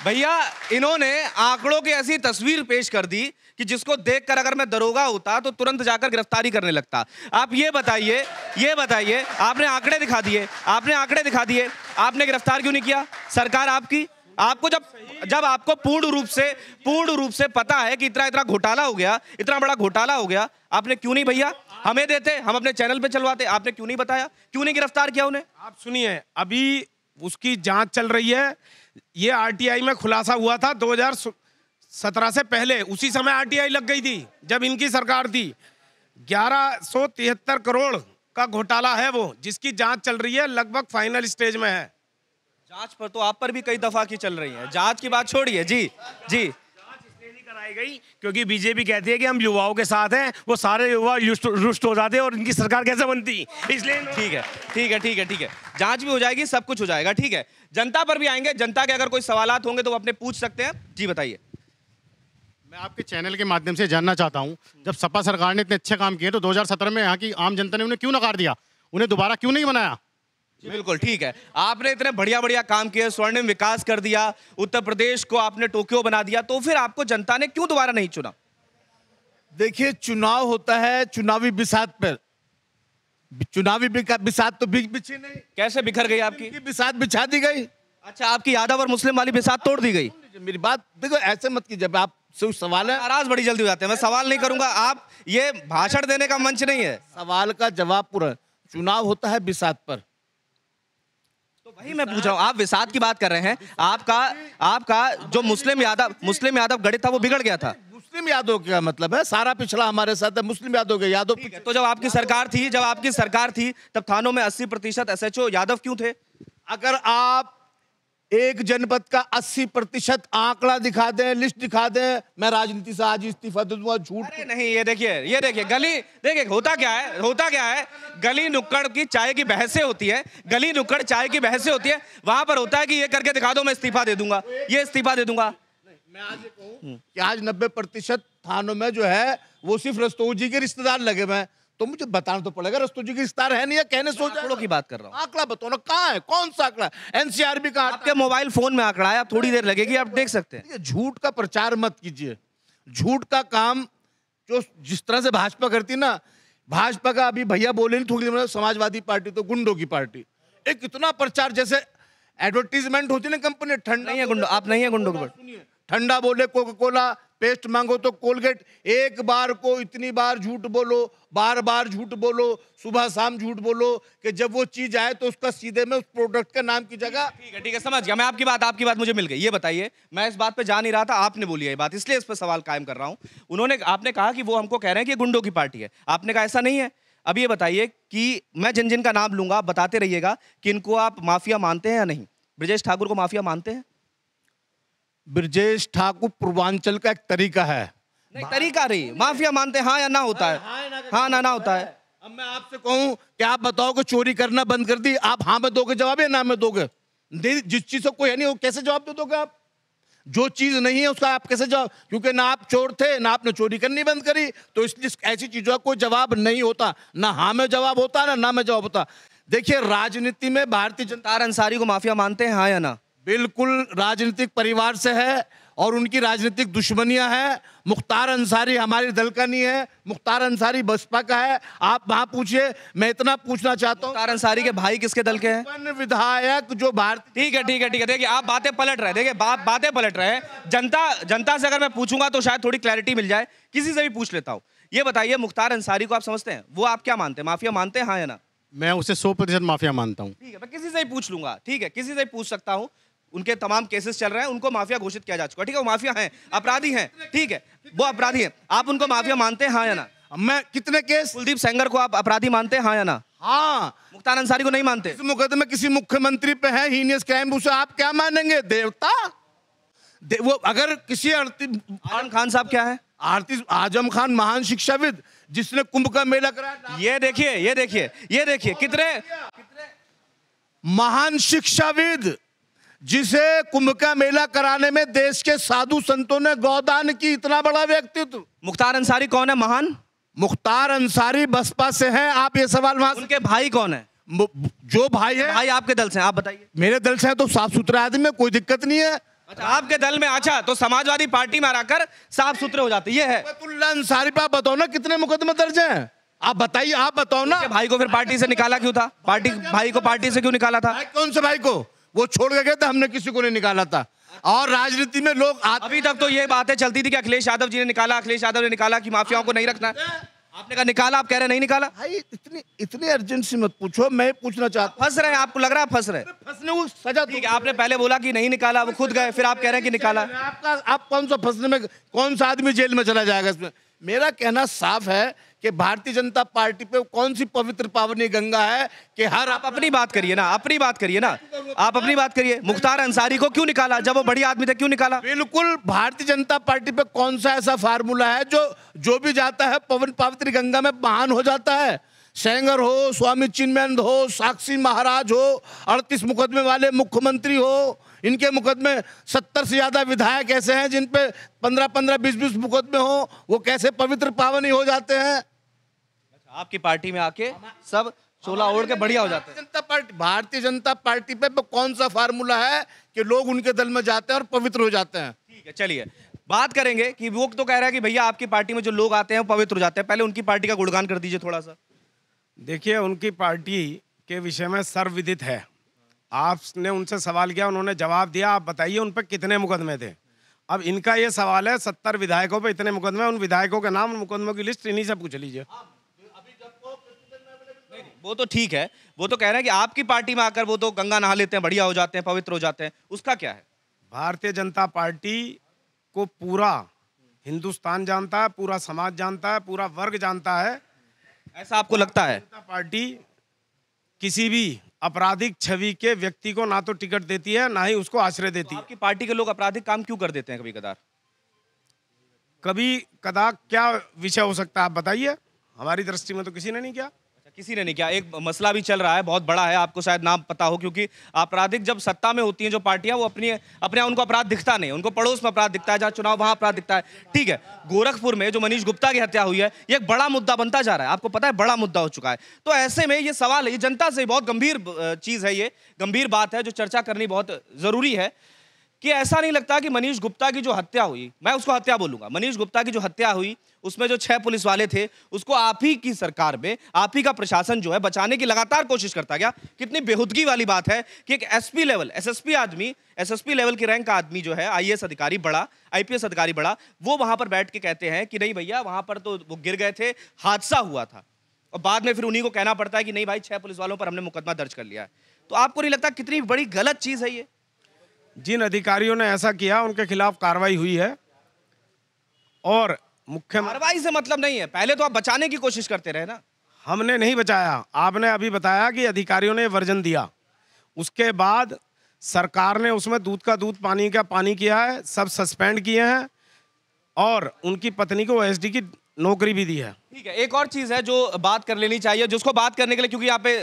भैया इन्होंने आंकड़ों की ऐसी तस्वीर पेश कर दी कि जिसको देखकर अगर मैं दरोगा होता तो तुरंत जाकर गिरफ्तारी करने लगता आप ये बताइए ये बताइए आपने आंकड़े दिखा दिए आपने आंकड़े दिखा दिए आपने गिरफ्तार क्यों नहीं किया सरकार आपकी आपको जब जब आपको पूर्ण रूप से पूर्ण रूप से पता है कि इतना इतना घोटाला हो गया इतना बड़ा घोटाला हो गया आपने क्यों नहीं भैया हमें देते हम अपने चैनल पे चलवाते आपने क्यों नहीं बताया क्यों नहीं गिरफ्तार किया उन्हें आप सुनिए अभी उसकी जांच चल रही है ये आरटीआई में खुलासा हुआ था 2000 सत्रह से पहले उसी समय आरटीआई लग गई थी जब इनकी सरकार थी ग्यारह सौ तिहत्तर करोड़ का घोटाला है वो जिसकी जांच चल रही है लगभग फाइनल स्टेज में है जांच पर तो आप पर भी कई दफा की चल रही है जांच की बात छोड़िए जी जी कराई गई क्योंकि बीजेपी कहती है कि हम युवाओं के साथ हैं वो सारे युवा रुष्ट हो जाते हैं और इनकी सरकार कैसे बनती इसलिए ठीक है ठीक है ठीक है ठीक है जांच भी हो जाएगी सब कुछ हो जाएगा ठीक है जनता पर भी आएंगे जनता के अगर कोई सवाल होंगे तो वो अपने पूछ सकते हैं जी बताइए मैं आपके चैनल के माध्यम से जानना चाहता हूँ जब सपा सरकार ने इतने अच्छे काम किए तो 2017 में यहाँ की आम जनता ने उन्हें क्यों नकार दिया उन्हें दोबारा क्यों नहीं बनाया बिल्कुल ठीक है आपने इतने बढ़िया बढ़िया काम किए स्वर्णिम विकास कर दिया उत्तर प्रदेश को आपने टोक्यो बना दिया तो फिर आपको जनता ने क्यों दोबारा नहीं चुना देखिए चुनाव होता है चुनावी बिसात पर चुनावी बिसात तो बीच बिछी नहीं कैसे बिखर गई आपकी बिसात बिछा दी गई अच्छा आपकी यादव और मुस्लिम वाली बिसात तोड़ दी गई मेरी बात देखो ऐसे मत कीजिए आप सो सवाल है नाराज बड़ी जल्दी हो जाते हैं मैं सवाल नहीं करूंगा आप ये भाषण देने का मंच नहीं है सवाल का जवाब पूरा चुनाव होता है विसात पर तो वही मैं पूछ रहा हूँ आप विसात की बात कर रहे हैं आपका आपका जो मुस्लिम यादव मुस्लिम यादव गणित था वो बिगड़ गया था मुस्लिम यादव का मतलब है सारा पिछला हमारे साथ है मुस्लिम यादव के यादव तो जब आपकी सरकार थी जब आपकी सरकार थी तब थानों में अस्सी प्रतिशत एस यादव क्यों थे अगर आप एक जनपद का 80 प्रतिशत आंकड़ा दिखा दें लिस्ट दिखा दें मैं राजनीति से आज इस्तीफा दे दूंगा झूठ नहीं ये देखिए ये देखिए गली देखिए होता क्या है होता क्या है गली नुक्कड़ की चाय की बहसें होती है गली नुक्कड़ चाय की बहसें होती है वहां पर होता है कि ये करके दिखा दो मैं इस्तीफा दे दूंगा ये इस्तीफा दे दूंगा मैं आज ये कहूँ कि आज नब्बे प्रतिशत थानों में जो है वो सिर्फ रस्तोजी के रिश्तेदार लगे हुए हैं तो मुझे बताना तो पड़ेगा रस्तु जी की स्टार है नहीं है कहने सोच आंकड़ों की बात कर रहा हूँ आंकड़ा बताओ ना कहाँ है कौन सा आंकड़ा एनसीआर भी कहा आपके मोबाइल फोन में आंकड़ा आया थोड़ी देर लगेगी आप देख सकते हैं झूठ का प्रचार मत कीजिए झूठ का काम जो जिस तरह से भाजपा करती ना भाजपा का अभी भैया बोले नहीं थोड़ी मतलब समाजवादी पार्टी तो गुंडों की पार्टी एक इतना प्रचार जैसे एडवर्टीजमेंट होती ना कंपनी ठंड नहीं है गुंडो आप नहीं है गुंडो ठंडा बोले कोका कोला पेस्ट मांगो तो कोलगेट एक बार को इतनी बार झूठ बोलो बार बार झूठ बोलो सुबह शाम झूठ बोलो कि जब वो चीज़ आए तो उसका सीधे में उस प्रोडक्ट का नाम की जगह ठीक है ठीक है समझ गया मैं आपकी बात आपकी बात मुझे मिल गई ये बताइए मैं इस बात पे जा नहीं रहा था आपने बोली ये बात इसलिए इस पर सवाल कायम कर रहा हूँ उन्होंने आपने कहा कि वो हमको कह रहे हैं कि गुंडों की पार्टी है आपने कहा ऐसा नहीं है अब ये बताइए कि मैं जिन जिन का नाम लूंगा बताते रहिएगा कि इनको आप माफिया मानते हैं या नहीं ब्रजेश ठाकुर को माफिया मानते हैं ब्रजेश ठाकुर पूर्वांचल का एक तरीका है नहीं तरीका रही माफिया मानते हाँ या ना होता है हाँ, हाँ ना ना होता है अब मैं आपसे कहूँ कि आप बताओ कि चोरी करना बंद कर दी आप हाँ में दोगे जवाब या ना में दोगे जिस चीज से कोई है नहीं वो कैसे जवाब दे दोगे आप जो चीज नहीं है उसका आप कैसे जवाब क्योंकि ना आप चोर थे ना आपने चोरी करनी बंद करी तो इसलिए ऐसी चीजों का कोई जवाब नहीं होता ना हाँ में जवाब होता ना ना में जवाब होता देखिए राजनीति में भारतीय जनता अंसारी को माफिया मानते हैं हाँ या ना बिल्कुल राजनीतिक परिवार से है और उनकी राजनीतिक दुश्मनियां हैं मुख्तार अंसारी हमारे दल का नहीं है मुख्तार अंसारी बसपा का है आप वहां पूछिए मैं इतना पूछना चाहता हूँ मुख्तार अंसारी के भाई किसके दल के हैं विधायक जो भारत ठीक है ठीक है ठीक है देखिए आप बातें पलट रहे देखिए बात बातें पलट रहे हैं जनता जनता से अगर मैं पूछूंगा तो शायद थोड़ी क्लैरिटी मिल जाए किसी से भी पूछ लेता हूँ ये बताइए मुख्तार अंसारी को आप समझते हैं वो आप क्या मानते हैं माफिया मानते हैं हाँ या ना मैं उसे सौ प्रतिशत माफिया मानता हूँ ठीक है मैं किसी से ही पूछ लूंगा ठीक है किसी से ही पूछ सकता हूँ उनके तमाम केसेस चल रहे हैं उनको माफिया घोषित किया जा चुका ठीक है वो माफिया है अपराधी है ठीक है वो अपराधी है आप उनको माफिया मानते हैं हाँ या ना मैं कितने केस कुलदीप सेंगर को आप अपराधी मानते हैं हाँ या ना हाँ मुख्तार अंसारी को नहीं मानते इस मुकदमे किसी मुख्यमंत्री पे है हीनियस क्राइम उसे आप क्या मानेंगे देवता दे, वो अगर किसी आरती आजम खान साहब क्या है आरती आजम खान महान शिक्षाविद जिसने कुंभ का मेला कराया ये देखिए ये देखिए ये देखिए कितने महान शिक्षाविद जिसे कुंभ का मेला कराने में देश के साधु संतों ने गौदान की इतना बड़ा व्यक्तित्व मुख्तार अंसारी कौन है महान मुख्तार अंसारी बसपा से हैं आप ये सवाल वहां उनके भाई कौन है जो भाई है भाई आपके दल से आप बताइए मेरे दल से तो है तो साफ सुथरा आदमी में कोई दिक्कत नहीं है अच्छा आपके दल में अच्छा तो समाजवादी पार्टी में आकर साफ सुथरे हो जाते ये है अंसारी पर बताओ ना कितने मुकदमे दर्ज है आप बताइए आप बताओ ना भाई को फिर पार्टी से निकाला क्यों था पार्टी भाई को पार्टी से क्यों निकाला था कौन से भाई को वो छोड़ के गए थे हमने किसी को नहीं निकाला था और राजनीति में लोग अभी तक तो ये बातें चलती थी कि अखिलेश यादव जी ने निकाला अखिलेश यादव ने निकाला कि माफियाओं को नहीं रखना आपने कहा निकाला आप कह रहे नहीं निकाला भाई इतनी इतनी अर्जेंसी मत पूछो मैं पूछना चाहता फंस रहे हैं आपको लग रहा है फंस रहे फंसने को सजा ठीक है आपने पहले बोला कि नहीं निकाला वो खुद गए फिर आप कह रहे हैं कि निकाला आपका आप कौन सा फंसने में कौन सा आदमी जेल में चला जाएगा इसमें मेरा कहना साफ है कि भारतीय जनता पार्टी पे कौन सी पवित्र पावनी गंगा है कि हर आप अपनी बात करिए ना अपनी बात करिए ना आप अपनी बात करिए मुख्तार अंसारी को क्यों निकाला जब वो बढ़िया आदमी थे क्यों निकाला बिल्कुल भारतीय जनता पार्टी पे कौन सा ऐसा फार्मूला है जो जो भी जाता है पवन पावित्री गंगा में बहान हो जाता है सेंगर हो स्वामी चिन्मयंद हो साक्षी महाराज हो अड़तीस मुकदमे वाले मुख्यमंत्री हो इनके मुकदमे सत्तर से ज़्यादा विधायक ऐसे हैं जिन पे पंद्रह पंद्रह बीस बीस मुकदमे हो वो कैसे पवित्र ही हो जाते हैं अच्छा, आपकी पार्टी में आके सब चोला ओढ़ के बढ़िया हो जाते हैं जनता पार्टी भारतीय जनता पार्टी पे कौन सा फार्मूला है कि लोग उनके दल में जाते हैं और पवित्र हो जाते हैं ठीक है चलिए बात करेंगे कि वो तो कह रहा है कि भैया आपकी पार्टी में जो लोग आते हैं वो पवित्र हो जाते हैं पहले उनकी पार्टी का गुणगान कर दीजिए थोड़ा सा देखिए उनकी पार्टी के विषय में सर्वविदित है आपने उनसे सवाल किया उन्होंने जवाब दिया आप बताइए उन पर कितने मुकदमे थे अब इनका ये सवाल है सत्तर विधायकों पर इतने मुकदमे उन विधायकों के नाम मुकदमों की लिस्ट इन्हीं से पूछ लीजिए वो तो ठीक है वो तो कह रहे हैं कि आपकी पार्टी में आकर वो तो गंगा नहा लेते हैं बढ़िया हो जाते हैं पवित्र हो जाते हैं उसका क्या है भारतीय जनता पार्टी को पूरा हिंदुस्तान जानता है पूरा समाज जानता है पूरा वर्ग जानता है ऐसा आपको लगता है जनता पार्टी किसी भी आपराधिक छवि के व्यक्ति को ना तो टिकट देती है ना ही उसको आश्रय देती तो है आपकी पार्टी के लोग आपराधिक काम क्यों कर देते हैं कभी कदार कभी कदा क्या विषय हो सकता है आप बताइए हमारी दृष्टि में तो किसी ने नहीं किया किसी ने नहीं किया एक मसला भी चल रहा है बहुत बड़ा है आपको शायद नाम पता हो क्योंकि आपराधिक जब सत्ता में होती हैं जो पार्टियां वो अपनी अपने उनको अपराध दिखता नहीं उनको पड़ोस में अपराध दिखता है जहाँ चुनाव वहाँ अपराध दिखता है ठीक है गोरखपुर में जो मनीष गुप्ता की हत्या हुई है ये एक बड़ा मुद्दा बनता जा रहा है आपको पता है बड़ा मुद्दा हो चुका है तो ऐसे में ये सवाल ये जनता से बहुत गंभीर चीज़ है ये गंभीर बात है जो चर्चा करनी बहुत ज़रूरी है कि ऐसा नहीं लगता कि मनीष गुप्ता की जो हत्या हुई मैं उसको हत्या बोलूंगा मनीष गुप्ता की जो हत्या हुई उसमें जो छह पुलिस वाले थे उसको आप ही की सरकार में आप ही का प्रशासन जो है बचाने की लगातार कोशिश करता गया कितनी बेहूदगी वाली बात है कि एक एसपी लेवल एसएसपी आदमी एसएसपी लेवल के रैंक का आदमी जो है आईएएस अधिकारी बड़ा आईपीएस अधिकारी बड़ा वो वहां पर बैठ के कहते हैं कि नहीं भैया वहां पर तो वो गिर गए थे हादसा हुआ था और बाद में फिर उन्हीं को कहना पड़ता है कि नहीं भाई छह पुलिस वालों पर हमने मुकदमा दर्ज कर लिया है तो आपको नहीं लगता कितनी बड़ी गलत चीज़ है ये जिन अधिकारियों ने ऐसा किया उनके खिलाफ कार्रवाई हुई है और मुख्य कार्रवाई से मतलब नहीं है पहले तो आप बचाने की कोशिश करते रहे ना हमने नहीं बचाया आपने अभी बताया कि अधिकारियों ने वर्जन दिया उसके बाद सरकार ने उसमें दूध का दूध पानी का पानी किया है सब सस्पेंड किए हैं और उनकी पत्नी को एस की नौकरी भी दी है ठीक है एक और चीज़ है जो बात कर लेनी चाहिए जिसको बात करने के लिए क्योंकि यहाँ पे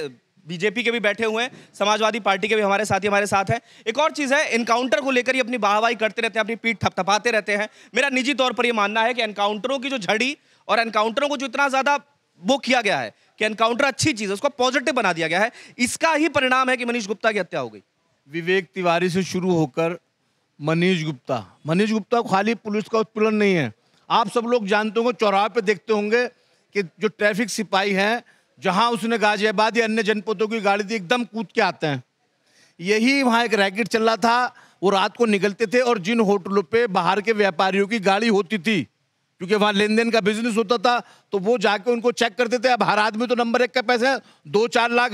बीजेपी के भी बैठे हुए हैं समाजवादी पार्टी के भी हमारे साथी हमारे साथ हैं एक और चीज़ है इनकाउंटर को लेकर ही अपनी वाहवाही करते रहते हैं अपनी पीठ थपथपाते रहते हैं मेरा निजी तौर पर यह मानना है कि एनकाउंटरों की जो झड़ी और एनकाउंटरों को जो इतना ज़्यादा वो किया गया है कि एनकाउंटर अच्छी चीज़ है उसको पॉजिटिव बना दिया गया है इसका ही परिणाम है कि मनीष गुप्ता की हत्या हो गई विवेक तिवारी से शुरू होकर मनीष गुप्ता मनीष गुप्ता खाली पुलिस का उत्पीड़न नहीं है आप सब लोग जानते होंगे चौराहे पे देखते होंगे कि जो ट्रैफिक सिपाही हैं जहाँ उसने गाजियाबाद या अन्य जनपदों की गाड़ी दी एकदम कूद के आते हैं यही वहाँ एक रैकेट चल रहा था वो रात को निकलते थे और जिन होटलों पे बाहर के व्यापारियों की गाड़ी होती थी क्योंकि वहाँ लेन देन का बिजनेस होता था तो वो जाके उनको चेक करते थे अब हर आदमी तो नंबर एक का पैसा है दो चार लाख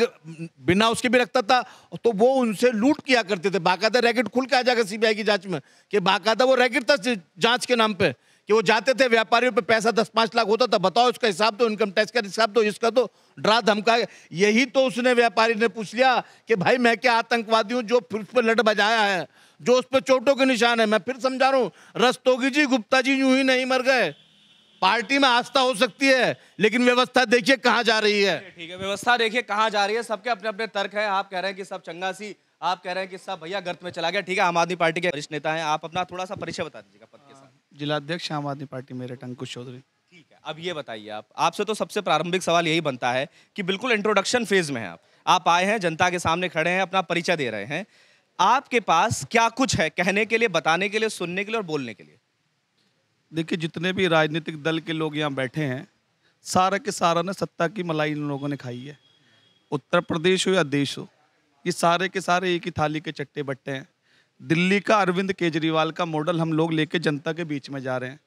बिना उसके भी रखता था तो वो उनसे लूट किया करते थे बाकायदा रैकेट खुल के आ जाएगा सीबीआई की जांच में कि बाकायदा वो रैकेट था जांच के नाम पर कि वो जाते थे व्यापारियों पे पैसा दस पाँच लाख होता था बताओ उसका हिसाब दो इनकम टैक्स का हिसाब दो इसका दो ड्रा धमका यही तो उसने व्यापारी ने पूछ लिया कि भाई मैं क्या आतंकवादी हूँ जो उस पर लट बजाया है जो उस पर चोटों के निशान है मैं फिर समझा रहा हूँ रस्तोगी जी गुप्ता जी यूं ही नहीं मर गए पार्टी में आस्था हो सकती है लेकिन व्यवस्था देखिए कहाँ जा रही है ठीक है व्यवस्था देखिए कहाँ जा रही है सबके अपने अपने तर्क है आप कह रहे हैं कि सब चंगा सी आप कह रहे हैं कि सब भैया गर्त में चला गया ठीक है आम आदमी पार्टी के वरिष्ठ नेता हैं आप अपना थोड़ा सा परिचय बता दीजिएगा जिलाध्यक्ष आम आदमी पार्टी मेरठ अंकुश चौधरी ठीक है अब ये बताइए आप आपसे तो सबसे प्रारंभिक सवाल यही बनता है कि बिल्कुल इंट्रोडक्शन फेज में हैं आप आप आए हैं जनता के सामने खड़े हैं अपना परिचय दे रहे हैं आपके पास क्या कुछ है कहने के लिए बताने के लिए सुनने के लिए और बोलने के लिए देखिए जितने भी राजनीतिक दल के लोग यहाँ बैठे हैं सारा के सारा ने सत्ता की मलाई इन लोगों ने खाई है उत्तर प्रदेश हो या देश हो ये सारे के सारे एक ही थाली के चट्टे बट्टे हैं दिल्ली का अरविंद केजरीवाल का मॉडल हम लोग लेके जनता के बीच में जा रहे हैं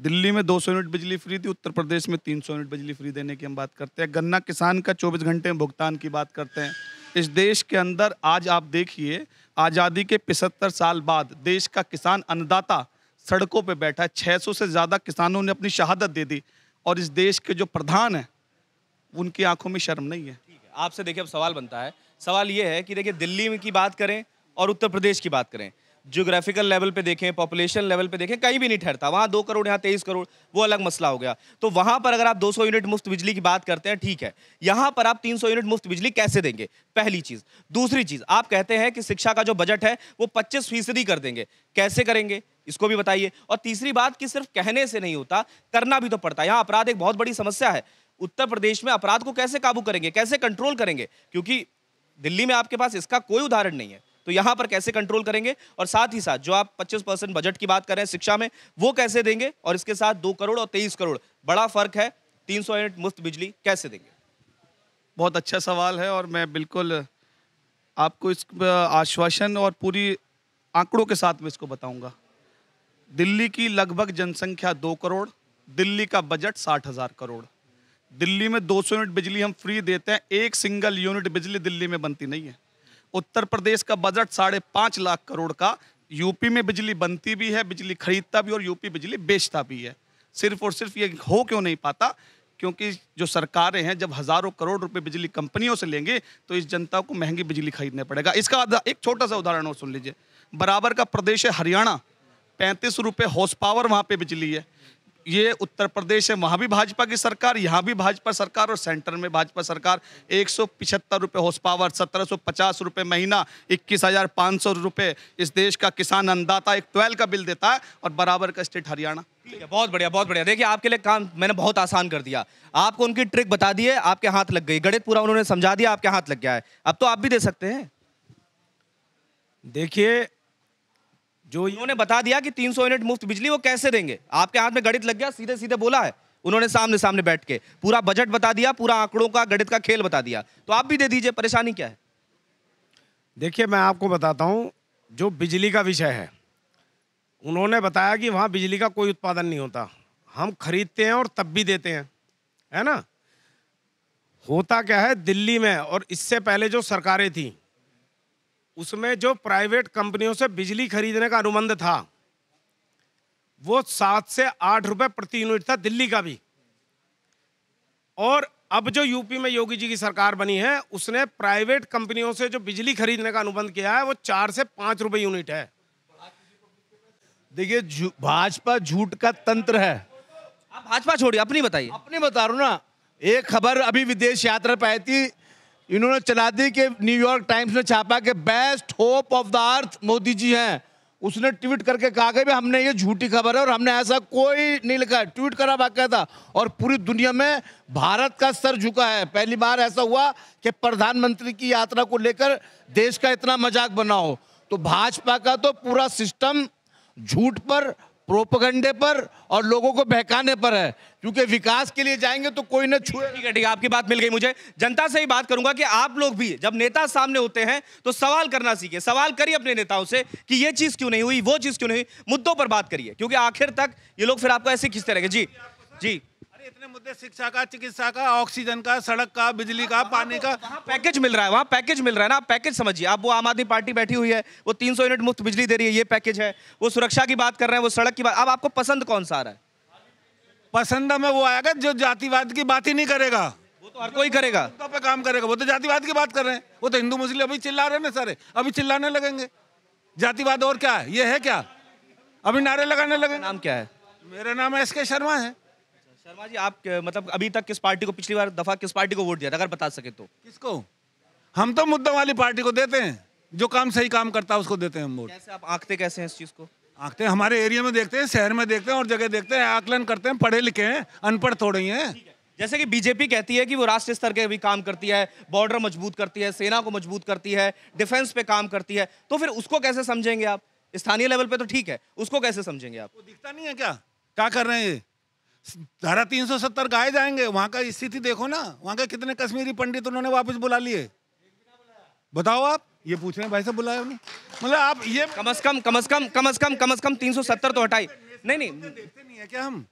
दिल्ली में 200 यूनिट बिजली फ्री थी उत्तर प्रदेश में 300 यूनिट बिजली फ्री देने की हम बात करते हैं गन्ना किसान का 24 घंटे में भुगतान की बात करते हैं इस देश के अंदर आज आप देखिए आज़ादी के पिछहत्तर साल बाद देश का किसान अन्नदाता सड़कों पर बैठा है से ज़्यादा किसानों ने अपनी शहादत दे दी और इस देश के जो प्रधान हैं उनकी आंखों में शर्म नहीं है आपसे देखिए अब सवाल बनता है सवाल ये है कि देखिए दिल्ली में की बात करें और उत्तर प्रदेश की बात करें जियोग्राफिकल लेवल पे देखें पॉपुलेशन लेवल पे देखें कहीं भी नहीं ठहरता वहाँ दो करोड़ यहाँ तेईस करोड़ वो अलग मसला हो गया तो वहाँ पर अगर आप 200 यूनिट मुफ्त बिजली की बात करते हैं ठीक है यहाँ पर आप 300 यूनिट मुफ्त बिजली कैसे देंगे पहली चीज़ दूसरी चीज़ आप कहते हैं कि शिक्षा का जो बजट है वो पच्चीस फीसदी कर देंगे कैसे करेंगे इसको भी बताइए और तीसरी बात कि सिर्फ कहने से नहीं होता करना भी तो पड़ता है यहाँ अपराध एक बहुत बड़ी समस्या है उत्तर प्रदेश में अपराध को कैसे काबू करेंगे कैसे कंट्रोल करेंगे क्योंकि दिल्ली में आपके पास इसका कोई उदाहरण नहीं है तो यहाँ पर कैसे कंट्रोल करेंगे और साथ ही साथ जो आप 25 परसेंट बजट की बात कर रहे हैं शिक्षा में वो कैसे देंगे और इसके साथ दो करोड़ और तेईस करोड़ बड़ा फर्क है तीन सौ यूनिट मुफ्त बिजली कैसे देंगे बहुत अच्छा सवाल है और मैं बिल्कुल आपको इस आश्वासन और पूरी आंकड़ों के साथ में इसको बताऊंगा दिल्ली की लगभग जनसंख्या दो करोड़ दिल्ली का बजट साठ हज़ार करोड़ दिल्ली में 200 यूनिट बिजली हम फ्री देते हैं एक सिंगल यूनिट बिजली दिल्ली में बनती नहीं है उत्तर प्रदेश का बजट साढ़े पाँच लाख करोड़ का यूपी में बिजली बनती भी है बिजली खरीदता भी और यूपी बिजली बेचता भी है सिर्फ और सिर्फ ये हो क्यों नहीं पाता क्योंकि जो सरकारें हैं जब हज़ारों करोड़ रुपए बिजली कंपनियों से लेंगे तो इस जनता को महंगी बिजली खरीदने पड़ेगा इसका एक छोटा सा उदाहरण और सुन लीजिए बराबर का प्रदेश है हरियाणा पैंतीस रुपये हॉर्स पावर वहाँ पर बिजली है ये उत्तर प्रदेश है वहाँ भी भाजपा की सरकार यहाँ भी भाजपा सरकार और सेंटर में भाजपा सरकार एक सौ पिछहत्तर रुपये हॉर्स पावर सत्रह सौ पचास रुपये महीना इक्कीस हज़ार पाँच सौ रुपये इस देश का किसान अनदाता एक ट्वेल्व का बिल देता है और बराबर का स्टेट हरियाणा बहुत बढ़िया बहुत बढ़िया देखिए आपके लिए काम मैंने बहुत आसान कर दिया आपको उनकी ट्रिक बता दी है आपके हाथ लग गई गणित पूरा उन्होंने समझा दिया आपके हाथ लग गया है अब तो आप भी दे सकते हैं देखिए जो इन्होंने बता दिया कि 300 यूनिट मुफ्त बिजली वो कैसे देंगे आपके हाथ में गणित लग गया सीधे सीधे बोला है उन्होंने सामने सामने बैठ के पूरा बजट बता दिया पूरा आंकड़ों का गणित का खेल बता दिया तो आप भी दे दीजिए परेशानी क्या है देखिए मैं आपको बताता हूँ जो बिजली का विषय है उन्होंने बताया कि वहाँ बिजली का कोई उत्पादन नहीं होता हम खरीदते हैं और तब भी देते हैं है ना होता क्या है दिल्ली में और इससे पहले जो सरकारें थी उसमें जो प्राइवेट कंपनियों से बिजली खरीदने का अनुबंध था वो सात से आठ रुपए प्रति यूनिट था दिल्ली का भी और अब जो यूपी में योगी जी की सरकार बनी है उसने प्राइवेट कंपनियों से जो बिजली खरीदने का अनुबंध किया है वो चार से पांच रुपए यूनिट है देखिए भाजपा झूठ का तंत्र है आप भाजपा छोड़िए अपनी बताइए अपनी बता रहा ना एक खबर अभी विदेश यात्रा पे आई थी इन्होंने चला दी कि न्यूयॉर्क टाइम्स ने छापा कि best hope of the earth Modi ji हैं उसने ट्वीट करके कहा कि हमने ये झूठी खबर है और हमने ऐसा कोई नहीं लिखा है ट्वीट करा वाक्य था और पूरी दुनिया में भारत का सर झुका है पहली बार ऐसा हुआ कि प्रधानमंत्री की यात्रा को लेकर देश का इतना मजाक बना हो तो भाजपा का तो पूरा सिस्टम झूठ पर प्रोपगंडे पर और लोगों को बहकाने पर है क्योंकि विकास के लिए जाएंगे तो कोई ना छुए ठीक है ठीक है आपकी बात मिल गई मुझे जनता से ही बात करूंगा कि आप लोग भी जब नेता सामने होते हैं तो सवाल करना सीखिए सवाल करिए अपने नेताओं से कि ये चीज़ क्यों नहीं हुई वो चीज़ क्यों नहीं हुई मुद्दों पर बात करिए क्योंकि आखिर तक ये लोग फिर आपको ऐसे खींचते रहेंगे जी जी इतने मुद्दे शिक्षा का चिकित्सा का ऑक्सीजन का सड़क का बिजली का पानी का पैकेज मिल रहा है वहाँ पैकेज मिल रहा है ना आप पैकेज समझिए आप वो आम आदमी पार्टी बैठी हुई है वो 300 यूनिट मुफ्त बिजली दे रही है ये पैकेज है वो सुरक्षा की बात कर रहे हैं वो सड़क की बात अब आपको पसंद कौन सा आ रहा है पसंद में वो आएगा जो जातिवाद की बात ही नहीं करेगा वो तो हर कोई करेगा मुद्दों पे काम करेगा वो तो जातिवाद की बात कर रहे हैं वो तो हिंदू मुस्लिम अभी चिल्ला रहे हैं ना सारे अभी चिल्लाने लगेंगे जातिवाद और क्या है ये है क्या अभी नारे लगाने लगे नाम क्या है मेरा नाम एस के शर्मा है शर्मा जी आप मतलब अभी तक किस पार्टी को पिछली बार दफा किस पार्टी को वोट दिया था अगर बता सके तो किसको हम तो मुद्दा वाली पार्टी को देते हैं जो काम सही काम करता है उसको देते हैं हम वोट कैसे आप आंकते कैसे हैं इस चीज़ को आंकते हैं हमारे एरिया में देखते हैं शहर में देखते हैं और जगह देखते हैं आकलन करते हैं पढ़े लिखे हैं अनपढ़ थोड़े ही है। जैसे कि बीजेपी कहती है कि वो राष्ट्रीय स्तर के भी काम करती है बॉर्डर मजबूत करती है सेना को मजबूत करती है डिफेंस पे काम करती है तो फिर उसको कैसे समझेंगे आप स्थानीय लेवल पे तो ठीक है उसको कैसे समझेंगे आप वो दिखता नहीं है क्या क्या कर रहे हैं ये धारा तीन सौ सत्तर गाय जाएंगे वहां का स्थिति देखो ना वहां के कितने कश्मीरी पंडित उन्होंने वापस बुला लिए बताओ आप ये पूछ रहे हैं भाई साहब बुलाया उन्हें मतलब आप ये कम अज कम कम अज कम कम अज कम कम अज कम तीन सौ सत्तर तो हटाई नहीं नहीं तो देखते नहीं है क्या हम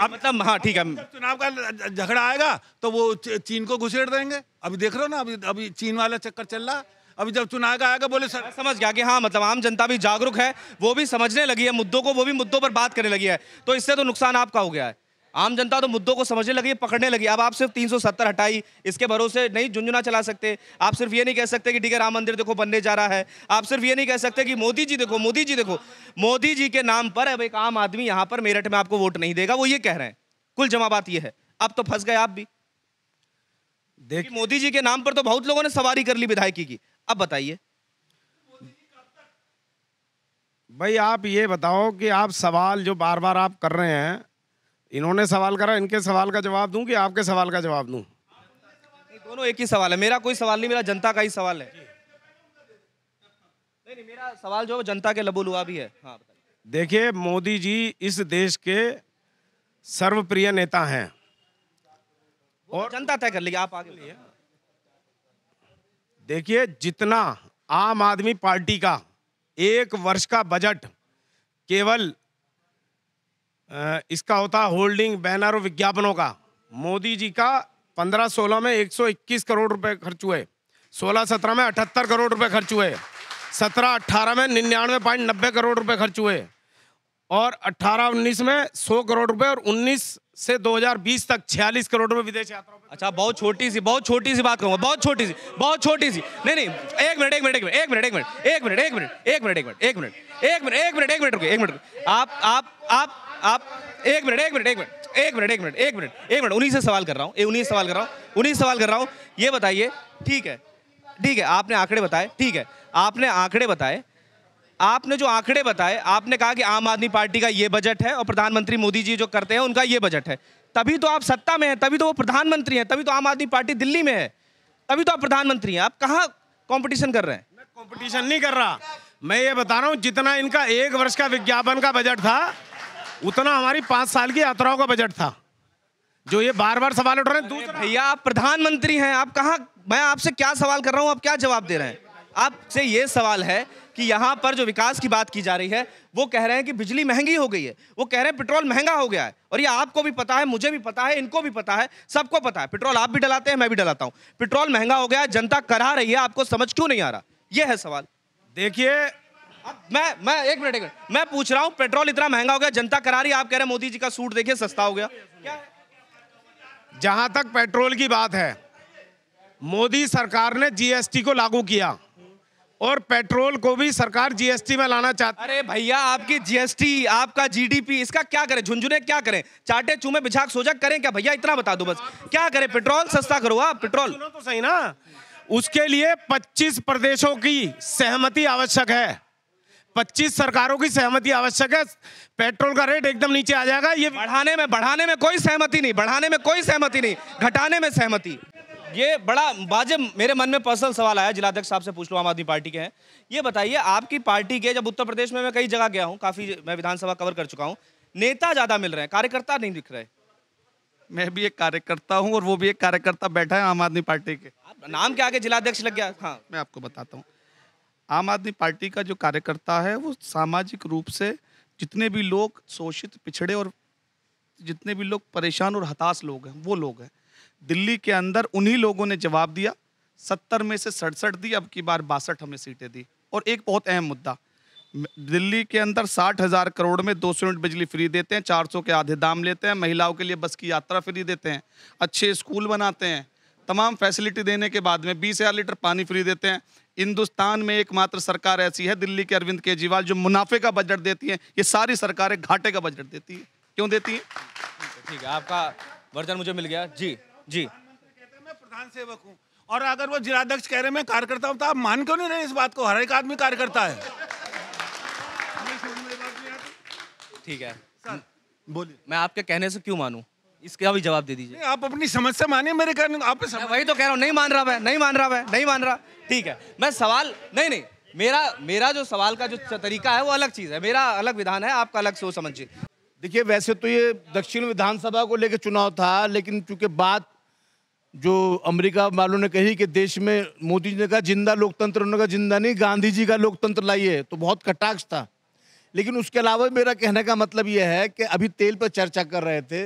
अब मतलब हाँ ठीक है चुनाव का झगड़ा आएगा तो वो चीन को घुसेड़ देंगे अभी देख रहे हो ना अभी अभी चीन वाला चक्कर चल रहा अभी जब चुनाव आएगा बोले सर समझ गया कि हाँ मतलब आम जनता भी जागरूक है वो भी समझने लगी है मुद्दों को वो भी मुद्दों पर बात करने लगी है तो इससे तो नुकसान आपका हो गया है आम जनता तो मुद्दों को समझने लगी है पकड़ने लगी अब आप सिर्फ 370 हटाई इसके भरोसे नहीं झुंझुना चला सकते आप सिर्फ ये नहीं कह सकते कि ठीक है राम मंदिर देखो बनने जा रहा है आप सिर्फ ये नहीं कह सकते कि मोदी जी देखो मोदी जी देखो मोदी जी के नाम पर अब एक आम आदमी यहाँ पर मेरठ में आपको वोट नहीं देगा वो ये कह रहे हैं कुल जमा बात यह है अब तो फंस गए आप भी देख मोदी जी के नाम पर तो बहुत लोगों ने सवारी कर ली विधायकी की अब बताइए भाई आप ये बताओ कि आप सवाल जो बार बार आप कर रहे हैं इन्होंने सवाल करा इनके सवाल का जवाब दूं कि आपके सवाल का जवाब दूं दोनों एक ही सवाल है मेरा कोई सवाल नहीं मेरा जनता का ही सवाल है नहीं नहीं मेरा सवाल जो जनता के लबुल हुआ भी है हाँ देखिए मोदी जी इस देश के सर्वप्रिय नेता हैं तो और जनता तय कर लीजिए आप आगे लिए देखिए जितना आम आदमी पार्टी का एक वर्ष का बजट केवल इसका होता होल्डिंग बैनर और विज्ञापनों का मोदी जी का 15-16 में 121 करोड़ रुपए खर्च हुए 16-17 में 78 करोड़ रुपए खर्च हुए 17-18 में निन्यानवे पॉइंट नब्बे करोड़ रुपए खर्च हुए और 18-19 में 100 करोड़ रुपए और से 2020 तक 46 करोड़ में विदेश यात्राओं अच्छा बहुत छोटी सी बहुत छोटी सी बात कहूँगा बहुत छोटी सी बहुत छोटी सी नहीं नहीं एक मिनट एक मिनट एक मिनट एक मिनट एक मिनट एक मिनट एक मिनट एक मिनट एक मिनट एक मिनट एक मिनट एक मिनट एक मिनट एक मिनट आप आप आप आप एक मिनट एक मिनट एक मिनट एक मिनट एक मिनट एक मिनट एक मिनट उन्हीं से सवाल कर रहा हूँ उन्हीं से सवाल कर रहा हूँ उन्हीं से सवाल कर रहा हूँ ये बताइए ठीक है ठीक है आपने आंकड़े बताए ठीक है आपने आंकड़े बताए आपने जो आंकड़े बताए आपने कहा कि आम आदमी पार्टी का ये बजट है और प्रधानमंत्री मोदी जी जो करते हैं उनका ये बजट है तभी तो आप सत्ता में हैं तभी तो वो प्रधानमंत्री हैं तभी तो आम आदमी पार्टी दिल्ली में है तभी तो आप प्रधानमंत्री हैं आप कहाँ कॉम्पिटिशन कर रहे हैं मैं कॉम्पिटिशन नहीं कर रहा मैं ये बता रहा हूँ जितना इनका एक वर्ष का विज्ञापन का बजट था उतना हमारी पाँच साल की यात्राओं का बजट था जो ये बार बार सवाल उठ रहे हैं भैया आप प्रधानमंत्री हैं आप कहाँ मैं आपसे क्या सवाल कर रहा हूँ आप क्या जवाब दे रहे हैं आपसे ये सवाल है कि यहाँ पर जो विकास की बात की जा रही है वो कह रहे हैं कि बिजली महंगी हो गई है वो कह रहे हैं पेट्रोल महंगा हो गया है और ये आपको भी पता है मुझे भी पता है इनको भी पता है सबको पता है पेट्रोल आप भी डलाते हैं मैं भी डलाता हूँ पेट्रोल महंगा हो गया है जनता करा रही है आपको समझ क्यों नहीं आ रहा ये है सवाल देखिए मैं मैं एक मिनट एक मैं पूछ रहा हूँ पेट्रोल इतना महंगा हो गया जनता करा रही है आप कह रहे हैं मोदी जी का सूट देखिए सस्ता हो गया क्या जहां तक पेट्रोल की बात है मोदी सरकार ने जीएसटी को लागू किया और पेट्रोल को भी सरकार जीएसटी में लाना चाहती अरे भैया आपकी जीएसटी आपका जीडीपी इसका क्या करें झुंझुने क्या करें चाटे चूमे बिछाक सोजक करें क्या भैया इतना बता दो बस क्या करें पेट्रोल सस्ता करो आप पेट्रोल तो सही ना उसके लिए 25 प्रदेशों की सहमति आवश्यक है 25 सरकारों की सहमति आवश्यक है पेट्रोल का रेट एकदम नीचे आ जाएगा ये बढ़ाने में बढ़ाने में कोई सहमति नहीं बढ़ाने में कोई सहमति नहीं घटाने में सहमति ये बड़ा बाजे मेरे मन में पर्सनल सवाल आया जिलाध्यक्ष साहब से पूछ लो आम आदमी पार्टी के हैं ये बताइए आपकी पार्टी के जब उत्तर प्रदेश में मैं कई जगह गया हूँ काफ़ी मैं विधानसभा कवर कर चुका हूँ नेता ज़्यादा मिल रहे हैं कार्यकर्ता नहीं दिख रहे मैं भी एक कार्यकर्ता हूँ और वो भी एक कार्यकर्ता बैठा है आम आदमी पार्टी के नाम के आगे जिलाध्यक्ष लग गया हाँ मैं आपको बताता हूँ आम आदमी पार्टी का जो कार्यकर्ता है वो सामाजिक रूप से जितने भी लोग शोषित पिछड़े और जितने भी लोग परेशान और हताश लोग हैं वो लोग हैं दिल्ली के अंदर उन्हीं लोगों ने जवाब दिया सत्तर में से सड़सठ दी अब की बार बासठ हमें सीटें दी और एक बहुत अहम मुद्दा दिल्ली के अंदर साठ हज़ार करोड़ में दो सौ यूनिट बिजली फ्री देते हैं चार सौ के आधे दाम लेते हैं महिलाओं के लिए बस की यात्रा फ्री देते हैं अच्छे स्कूल बनाते हैं तमाम फैसिलिटी देने के बाद में बीस हज़ार लीटर पानी फ्री देते हैं हिंदुस्तान में एकमात्र सरकार ऐसी है दिल्ली के अरविंद केजरीवाल जो मुनाफे का बजट देती है ये सारी सरकारें घाटे का बजट देती है क्यों देती है ठीक है आपका वर्जन मुझे मिल गया जी जी मैं प्रधान सेवक हूँ और अगर वो जिलाध्यक्ष कह रहे मैं कार्यकर्ता हूँ तो आप मान क्यों नहीं रहे इस बात को हर एक आदमी कार्यकर्ता है ठीक है बोलिए मैं आपके कहने से क्यों मानू इसका भी जवाब दे दीजिए आप अपनी समस्या मानिए मेरे कहने आप वही तो कह रहा हूँ नहीं मान रहा मैं नहीं मान रहा मैं नहीं मान रहा ठीक है मैं सवाल नहीं नहीं मेरा मेरा जो सवाल का जो तरीका है वो अलग चीज़ है मेरा अलग विधान है आपका अलग सोच समझिए देखिए वैसे तो ये दक्षिण विधानसभा को लेकर चुनाव था लेकिन चूंकि बात जो अमेरिका वालों ने कही कि देश में मोदी जी ने कहा जिंदा लोकतंत्र उन्होंने कहा जिंदा नहीं गांधी जी का लोकतंत्र लाइए तो बहुत कटाक्ष था लेकिन उसके अलावा मेरा कहने का मतलब यह है कि अभी तेल पर चर्चा कर रहे थे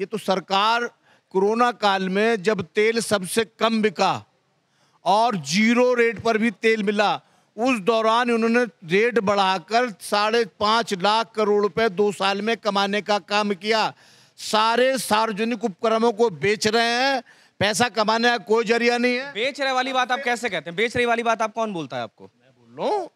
ये तो सरकार कोरोना काल में जब तेल सबसे कम बिका और जीरो रेट पर भी तेल मिला उस दौरान उन्होंने रेट बढ़ाकर साढ़े पाँच लाख करोड़ रुपए दो साल में कमाने का काम किया सारे सार्वजनिक उपक्रमों को बेच रहे हैं पैसा कमाने का कोई जरिया नहीं है बेच रहे वाली बात आप कैसे कहते हैं बेच रही वाली बात आप कौन बोलता है आपको मैं बोल लो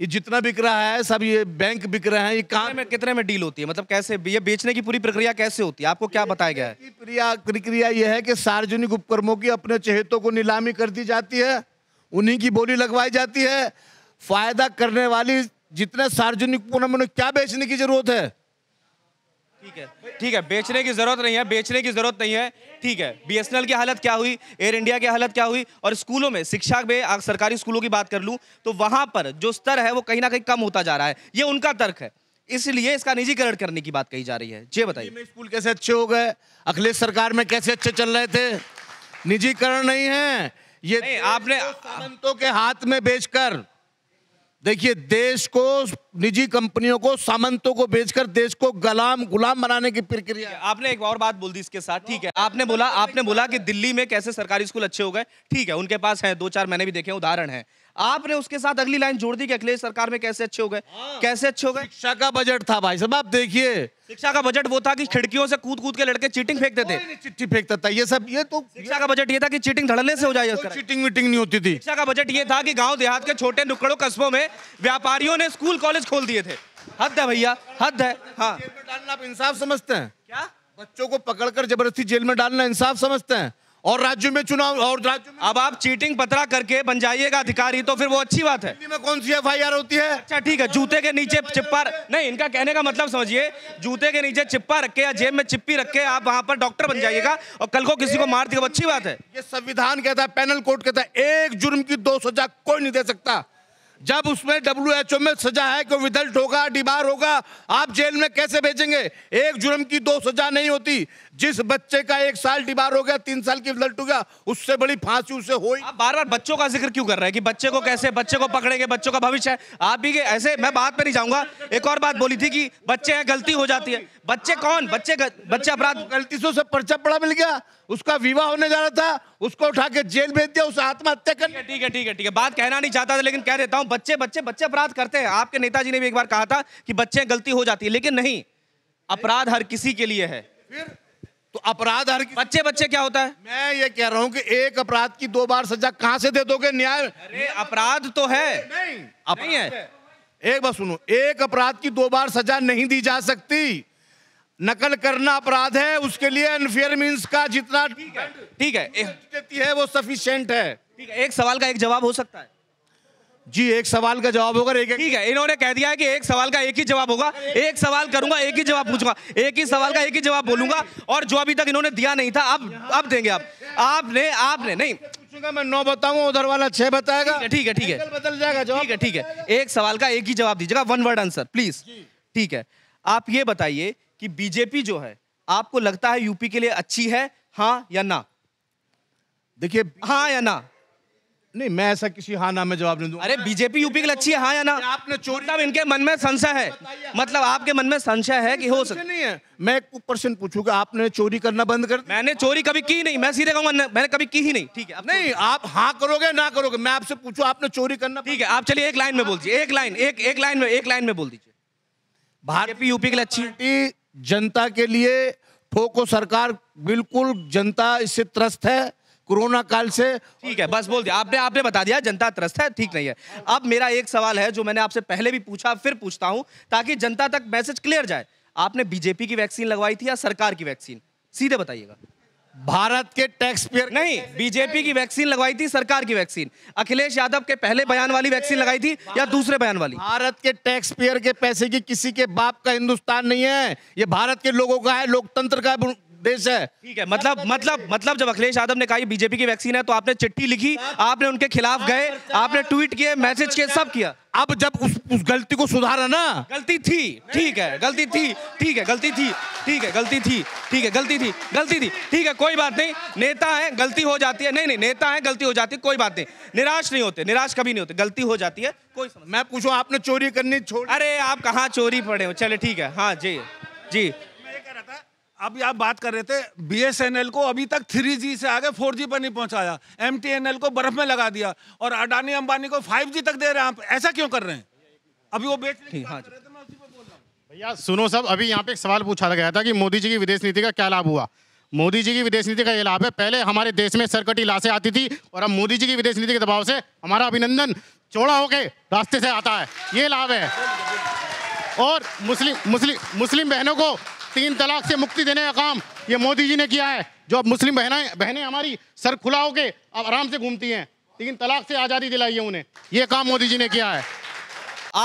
ये जितना बिक रहा है सब ये बैंक बिक रहे हैं ये कहा में कितने में डील होती है मतलब कैसे ये बेचने की पूरी प्रक्रिया कैसे होती है आपको क्या बताया गया है प्रक्रिया प्रक्रिया ये है कि सार्वजनिक उपक्रमों की अपने चहेतों को नीलामी कर दी जाती है उन्हीं की बोली लगवाई जाती है फायदा करने वाली जितने सार्वजनिक उपक्रम क्या बेचने की जरूरत है ठीक है ठीक है बेचने की जरूरत नहीं है बेचने की जरूरत नहीं है ठीक है बीएसएनएल की हालत क्या हुई एयर इंडिया की हालत क्या हुई और स्कूलों में शिक्षा में आग सरकारी स्कूलों की बात कर लूँ तो वहाँ पर जो स्तर है वो कहीं ना कहीं कम होता जा रहा है ये उनका तर्क है इसलिए इसका निजीकरण करने की बात कही जा रही है जी बताइए स्कूल कैसे अच्छे हो गए अखिलेश सरकार में कैसे अच्छे चल रहे थे निजीकरण नहीं है ये नहीं, आपने तो के हाथ में बेचकर देखिए देश को निजी कंपनियों को सामंतों को बेचकर देश को गुलाम गुलाम बनाने की प्रक्रिया आपने एक और बात बोल दी इसके साथ ठीक है आपने बोला आपने बोला कि दिल्ली में कैसे सरकारी स्कूल अच्छे हो गए ठीक है उनके पास है दो चार मैंने भी देखे उदाहरण है आपने उसके साथ अगली लाइन जोड़ दी कि अखिलेश सरकार में कैसे अच्छे हो गए हाँ। कैसे अच्छे हो गए शिक्षा का बजट था भाई साहब आप देखिए शिक्षा का बजट वो था कि खिड़कियों से कूद कूद के लड़के चीटिंग फेंकते थे चिट्ठी फेंकता था ये सब ये तो शिक्षा का बजट ये था कि चीटिंग धड़ने से हो जाए चीटिंग वीटिंग नहीं होती थी शिक्षा का बजट ये था कि गाँव देहात के छोटे नुक्कड़ों कस्बों में व्यापारियों ने स्कूल कॉलेज खोल दिए थे हद है भैया हद है हाँ आप इंसाफ समझते हैं क्या बच्चों को पकड़कर जबरदस्ती जेल में डालना इंसाफ समझते हैं और राज्य में चुनाव और राज्य में अब आप चीटिंग पतरा करके बन जाइएगा अधिकारी तो फिर वो अच्छी बात है में कौन सी एफआईआर होती है अच्छा ठीक है जूते के नीचे चिप्पा नहीं इनका कहने का मतलब समझिए जूते के नीचे चिप्पा रखे या जेब में चिप्पी रखे आप वहाँ पर डॉक्टर बन जाइएगा और कल को किसी को मार दिया अच्छी बात है ये संविधान कहता है पैनल कोर्ट कहता है एक जुर्म की दो सजा कोई नहीं दे सकता जब उसमें डब्ल्यू में सजा है कि विदल्ट होगा डिबार होगा आप जेल में कैसे भेजेंगे एक जुर्म की दो सजा नहीं होती जिस बच्चे का एक साल डिबार हो गया तीन साल की रिजल्ट हो गया उससे बड़ी फांसी उसे हो आप बार बार बच्चों का जिक्र क्यों कर रहे हैं कि बच्चे को कैसे बच्चे को पकड़ेंगे बच्चों का भविष्य है आप भी ऐसे मैं बात पर नहीं जाऊंगा एक और बात बोली थी कि बच्चे हैं गलती हो जाती है बच्चे कौन बच्चे बच्चे अपराध गलती से उसे पर्चा पड़ा मिल गया उसका विवाह होने जा रहा था उसको उठा के जेल भेज दिया उसे आत्महत्या कर ठीक है ठीक है ठीक है बात कहना नहीं चाहता था लेकिन कह देता हूँ बच्चे बच्चे बच्चे अपराध करते हैं आपके नेताजी ने भी एक बार कहा था कि बच्चे गलती हो जाती है लेकिन नहीं अपराध हर किसी के लिए है फिर तो अपराध हर बच्चे बच्चे क्या होता है मैं ये कह रहा हूँ कि एक अपराध की दो बार सजा कहाँ से दे दोगे न्याय अपराध तो है नहीं है एक बार सुनो एक अपराध की दो बार सजा नहीं दी जा सकती नकल करना अपराध है उसके लिए अनफेयर मींस का जितना ठीक है ठीक है है वो सफिशियंट है ठीक है एक सवाल का एक जवाब हो सकता है जी एक सवाल का जवाब होगा एक ठीक है इन्होंने कह दिया है कि एक सवाल का एक ही जवाब होगा एक सवाल करूंगा एक ही जवाब पूछूंगा एक ही सवाल का एक ही जवाब बोलूंगा और जो अभी तक इन्होंने दिया नहीं था अब अब देंगे आप आपने आपने नहीं मैं नौ बताऊंगा उधर वाला छह बताएगा ठीक है ठीक है बदल जाएगा ठीक है ठीक है एक सवाल का एक ही जवाब दीजिएगा वन वर्ड आंसर प्लीज ठीक है आप ये बताइए कि बीजेपी जो है आपको लगता है यूपी के लिए अच्छी है हाँ या ना देखिए हाँ या ना नहीं मैं ऐसा किसी हाँ ना में जवाब नहीं दूंगा अरे बीजेपी यूपी के लिए अच्छी है हाँ या ना आपने चोरी मतलब इनके मन में संशय है मतलब आपके मन में संशय है कि हो सकता नहीं है मैं एक प्रश्न पूछूंगा आपने चोरी करना बंद कर मैंने चोरी कभी की नहीं मैं सीधे कहूंगा मैंने कभी की ही नहीं ठीक है नहीं आप हाँ करोगे ना करोगे मैं आपसे पूछू आपने चोरी करना ठीक है आप चलिए एक लाइन में बोल दीजिए एक लाइन एक एक लाइन में एक लाइन में बोल दीजिए भारतीय यूपी के लिए अच्छी जनता के लिए ठोको सरकार बिल्कुल जनता इससे त्रस्त है कोरोना काल से ठीक है बस बोल दिया आपने आपने बता दिया जनता त्रस्त है ठीक नहीं है अब मेरा एक सवाल है जो मैंने आपसे पहले भी पूछा फिर पूछता हूं ताकि जनता तक मैसेज क्लियर जाए आपने बीजेपी की वैक्सीन लगवाई थी या सरकार की वैक्सीन सीधे बताइएगा भारत के टैक्स पेयर नहीं बीजेपी की वैक्सीन लगवाई थी सरकार की वैक्सीन अखिलेश यादव के पहले बयान वाली वैक्सीन लगाई थी या दूसरे बयान वाली भारत के टैक्स पेयर के पैसे की किसी के बाप का हिंदुस्तान नहीं है ये भारत के लोगों का है लोकतंत्र का देश है ठीक है मतलब मतलब मतलब जब अखिलेश यादव ने कहा ये बीजेपी की वैक्सीन है तो आपने चिट्ठी लिखी आपने उनके खिलाफ गए आपने ट्वीट किए मैसेज किए सब किया अब जब उस उस गलती को सुधारा ना गलती थी ठीक है गलती थी ठीक है गलती थी ठीक है गलती थी ठीक है गलती थी गलती थी ठीक है कोई बात नहीं नेता है गलती हो जाती है नहीं नहीं नेता है गलती हो जाती है कोई बात नहीं निराश नहीं होते निराश कभी नहीं होते गलती हो जाती है कोई मैं पूछू आपने चोरी करनी छोड़ अरे आप कहाँ चोरी पड़े हो चले ठीक है हाँ जी जी अभी आप बात कर रहे थे बीएसएनएल को अभी तक 3G से आगे 4G पर नहीं पहुंचाया एमटीएनएल को बर्फ में लगा दिया और अडानी अंबानी को 5G तक दे रहे हैं आप ऐसा क्यों कर रहे हैं अभी वो बेचने की बात हाँ कर रहे थे मैं उसी पर बोल रहा भैया सुनो सब अभी यहाँ पे एक सवाल पूछा गया था कि मोदी जी की विदेश नीति का क्या लाभ हुआ मोदी जी की विदेश नीति का ये लाभ है पहले हमारे देश में सरकटी लाशें आती थी और अब मोदी जी की विदेश नीति के दबाव से हमारा अभिनंदन चौड़ा होके रास्ते से आता है ये लाभ है और मुस्लिम मुस्लिम मुस्लिम बहनों को तीन तलाक से मुक्ति देने का काम ये मोदी जी ने किया है जो अब मुस्लिम बहना बहनें हमारी सर खुला होके अब आराम से घूमती हैं तीन तलाक से आज़ादी दिलाई है उन्हें ये काम मोदी जी ने किया है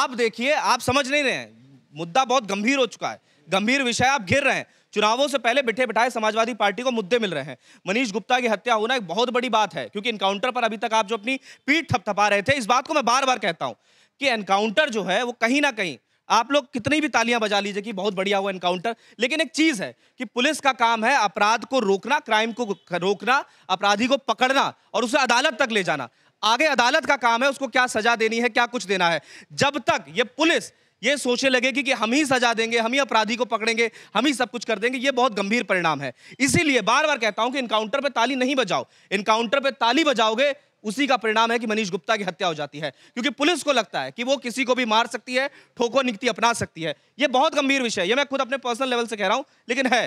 आप देखिए आप समझ नहीं रहे हैं मुद्दा बहुत गंभीर हो चुका है गंभीर विषय आप घिर रहे हैं चुनावों से पहले बिठे बिठाए समाजवादी पार्टी को मुद्दे मिल रहे हैं मनीष गुप्ता की हत्या होना एक बहुत बड़ी बात है क्योंकि इनकाउंटर पर अभी तक आप जो अपनी पीठ थपथपा रहे थे इस बात को मैं बार बार कहता हूं कि एनकाउंटर जो है वो कहीं ना कहीं आप लोग कितनी भी तालियां बजा लीजिए कि बहुत बढ़िया हुआ इनकाउंटर लेकिन एक चीज है कि पुलिस का काम है अपराध को रोकना क्राइम को रोकना अपराधी को पकड़ना और उसे अदालत तक ले जाना आगे अदालत का काम है उसको क्या सजा देनी है क्या कुछ देना है जब तक ये पुलिस ये सोचने लगेगी कि हम ही सजा देंगे हम ही अपराधी को पकड़ेंगे हम ही सब कुछ कर देंगे ये बहुत गंभीर परिणाम है इसीलिए बार बार कहता हूं कि इनकाउंटर पे ताली नहीं बजाओ इनकाउंटर पे ताली बजाओगे उसी का परिणाम है कि मनीष गुप्ता की हत्या हो जाती है क्योंकि पुलिस को लगता है कि वो किसी को भी मार सकती है ठोको नीति अपना सकती है ये बहुत गंभीर विषय है ये मैं खुद अपने पर्सनल लेवल से कह रहा हूं लेकिन है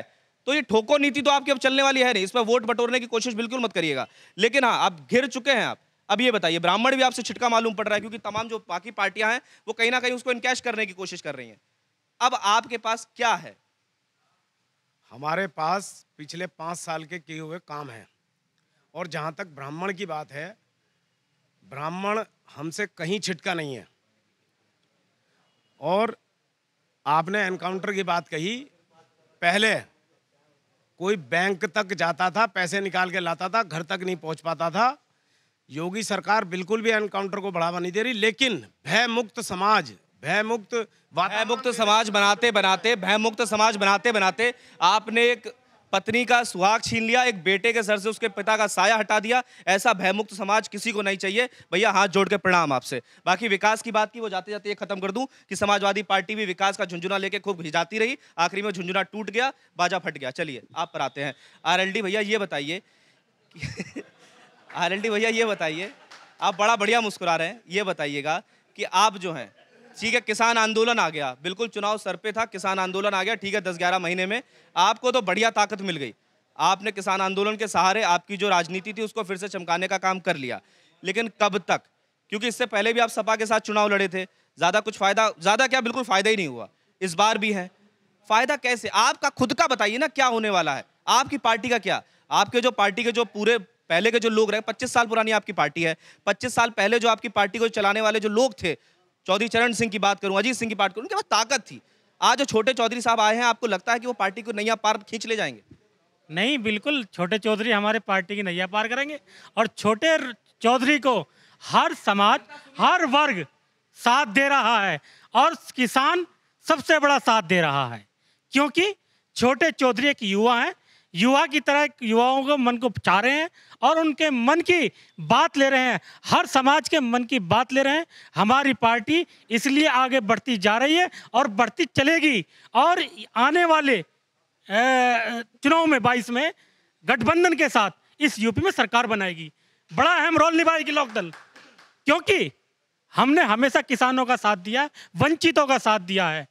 तो ये ठोको नीति तो आपकी अब चलने वाली है नहीं इस पर वोट बटोरने की कोशिश बिल्कुल मत करिएगा लेकिन हाँ आप घिर चुके हैं आप अब ये बताइए ब्राह्मण भी आपसे छिटका मालूम पड़ रहा है क्योंकि तमाम जो बाकी पार्टियां हैं वो कहीं ना कहीं उसको इनकैश करने की कोशिश कर रही हैं अब आपके पास क्या है हमारे पास पिछले पांच साल के किए हुए काम हैं और जहां तक ब्राह्मण की बात है ब्राह्मण हमसे कहीं छिटका नहीं है और आपने एनकाउंटर की बात कही पहले कोई बैंक तक जाता था पैसे निकाल के लाता था घर तक नहीं पहुंच पाता था योगी सरकार बिल्कुल भी एनकाउंटर को बढ़ावा नहीं दे रही लेकिन भय मुक्त समाज भय मुक्त भय मुक्त समाज बनाते बनाते भय मुक्त समाज बनाते बनाते आपने एक पत्नी का सुहाग छीन लिया एक बेटे के सर से उसके पिता का साया हटा दिया ऐसा भयमुक्त समाज किसी को नहीं चाहिए भैया हाथ जोड़ के प्रणाम आपसे बाकी विकास की बात की वो जाते जाते ये खत्म कर दूं कि समाजवादी पार्टी भी विकास का झुंझुना लेके खूब घिजाती रही आखिरी में झुंझुना टूट गया बाजा फट गया चलिए आप पर आते हैं आर भैया ये बताइए आर भैया ये बताइए आप बड़ा बढ़िया मुस्कुरा रहे हैं ये बताइएगा कि आप जो हैं ठीक है किसान आंदोलन आ गया बिल्कुल चुनाव सर पे था किसान आंदोलन आ गया ठीक है दस ग्यारह महीने में आपको तो बढ़िया ताकत मिल गई आपने किसान आंदोलन के सहारे आपकी जो राजनीति थी उसको फिर से चमकाने का काम कर लिया लेकिन कब तक क्योंकि इससे पहले भी आप सपा के साथ चुनाव लड़े थे ज़्यादा कुछ फ़ायदा ज़्यादा क्या बिल्कुल फ़ायदा ही नहीं हुआ इस बार भी है फ़ायदा कैसे आपका खुद का बताइए ना क्या होने वाला है आपकी पार्टी का क्या आपके जो पार्टी के जो पूरे पहले के जो लोग रहे 25 साल पुरानी आपकी पार्टी है 25 साल पहले जो आपकी पार्टी को चलाने वाले जो लोग थे चौधरी चरण सिंह की बात करूं अजीत सिंह की बात करूं उनके पास ताकत थी आज जो छोटे चौधरी साहब आए हैं आपको लगता है कि वो पार्टी को नैया पार खींच ले जाएंगे नहीं बिल्कुल छोटे चौधरी हमारे पार्टी की नैया पार करेंगे और छोटे चौधरी को हर समाज हर वर्ग साथ दे रहा है और किसान सबसे बड़ा साथ दे रहा है क्योंकि छोटे चौधरी एक युवा हैं युवा की तरह युवाओं के मन को चाह रहे हैं और उनके मन की बात ले रहे हैं हर समाज के मन की बात ले रहे हैं हमारी पार्टी इसलिए आगे बढ़ती जा रही है और बढ़ती चलेगी और आने वाले चुनाव में बाईस में गठबंधन के साथ इस यूपी में सरकार बनाएगी बड़ा अहम रोल निभाएगी लोकदल क्योंकि हमने हमेशा किसानों का साथ दिया वंचितों का साथ दिया है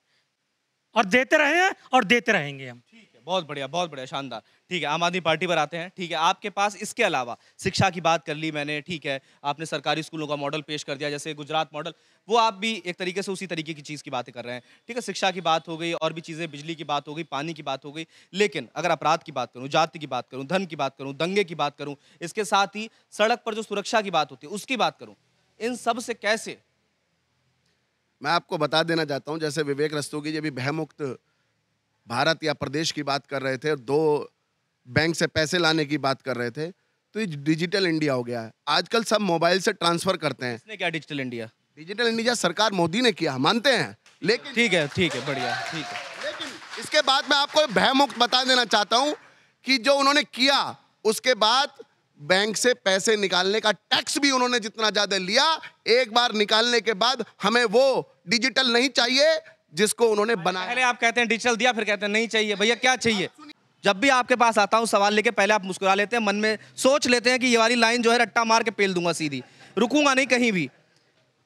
और देते रहे हैं और देते रहेंगे हम बहुत बढ़िया बहुत बढ़िया शानदार ठीक है आम आदमी पार्टी पर आते हैं ठीक है आपके पास इसके अलावा शिक्षा की बात कर ली मैंने ठीक है आपने सरकारी स्कूलों का मॉडल पेश कर दिया जैसे गुजरात मॉडल वो आप भी एक तरीके से उसी तरीके की चीज़ की बातें कर रहे हैं ठीक है शिक्षा की बात हो गई और भी चीज़ें बिजली की बात हो गई पानी की बात हो गई लेकिन अगर अपराध की बात करूँ जाति की बात करूँ धन की बात करूँ दंगे की बात करूँ इसके साथ ही सड़क पर जो सुरक्षा की बात होती है उसकी बात करूँ इन सब से कैसे मैं आपको बता देना चाहता हूँ जैसे विवेक रस्तोगी जी भी भयमुक्त भारत या प्रदेश की बात कर रहे थे दो बैंक से पैसे लाने की बात कर रहे थे तो ये डिजिटल इंडिया हो गया है आजकल सब मोबाइल से ट्रांसफर करते हैं इसने क्या डिजिटल इंडिया डिजिटल इंडिया सरकार मोदी ने किया मानते हैं लेकिन ठीक है ठीक है बढ़िया ठीक है लेकिन इसके बाद मैं आपको भयमुक्त बता देना चाहता हूँ कि जो उन्होंने किया उसके बाद बैंक से पैसे निकालने का टैक्स भी उन्होंने जितना ज्यादा लिया एक बार निकालने के बाद हमें वो डिजिटल नहीं चाहिए जिसको उन्होंने बनाया पहले आप कहते हैं डिजिटल दिया फिर कहते हैं नहीं चाहिए भैया क्या चाहिए जब भी आपके पास आता हूँ सवाल लेके पहले आप मुस्कुरा लेते हैं मन में सोच लेते हैं कि ये वाली लाइन जो है रट्टा मार के पेल दूंगा सीधी रुकूंगा नहीं कहीं भी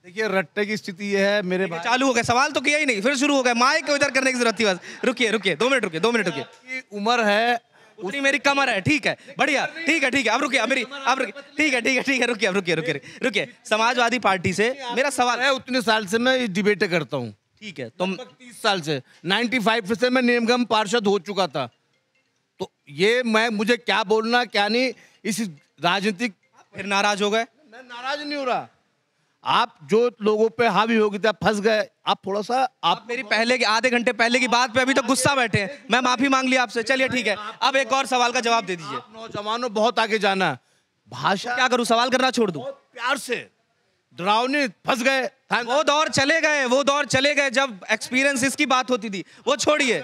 देखिए रट्टे की स्थिति ये है मेरे चालू हो गए सवाल तो किया ही नहीं फिर शुरू हो गए माइक को इधर करने की जरूरत थी बस रुकिए रुकिए दो मिनट रुकिए दो मिनट रुकिए उम्र है उतनी मेरी कमर है ठीक है बढ़िया ठीक है ठीक है अब रुकिए मेरी अब रुकिए ठीक है ठीक है ठीक है रुकिए रुकिए रुकिए रुकिए समाजवादी पार्टी से मेरा सवाल है उतने साल से मैं डिबेट करता हूँ ठीक है तुम तो तीस साल से नाइनटी फाइव से मैं निगम पार्षद हो चुका था तो ये मैं मुझे क्या बोलना क्या नहीं इस राजनीतिक फिर नाराज हो गए मैं नाराज नहीं हो रहा आप जो लोगों पे हावी हो गई थे फंस गए आप थोड़ा सा आप, आप मेरी पहले के आधे घंटे पहले की बात पे अभी तो गुस्सा बैठे हैं मैं माफी मांग ली आपसे चलिए ठीक है अब एक और सवाल का जवाब दे दीजिए नौजवानों बहुत आगे जाना भाषा क्या करूं सवाल करना छोड़ दूं प्यार से डरावनी फंस गए हाँ, वो दौर चले गए वो दौर चले गए जब एक्सपीरियंस इसकी बात होती थी वो छोड़िए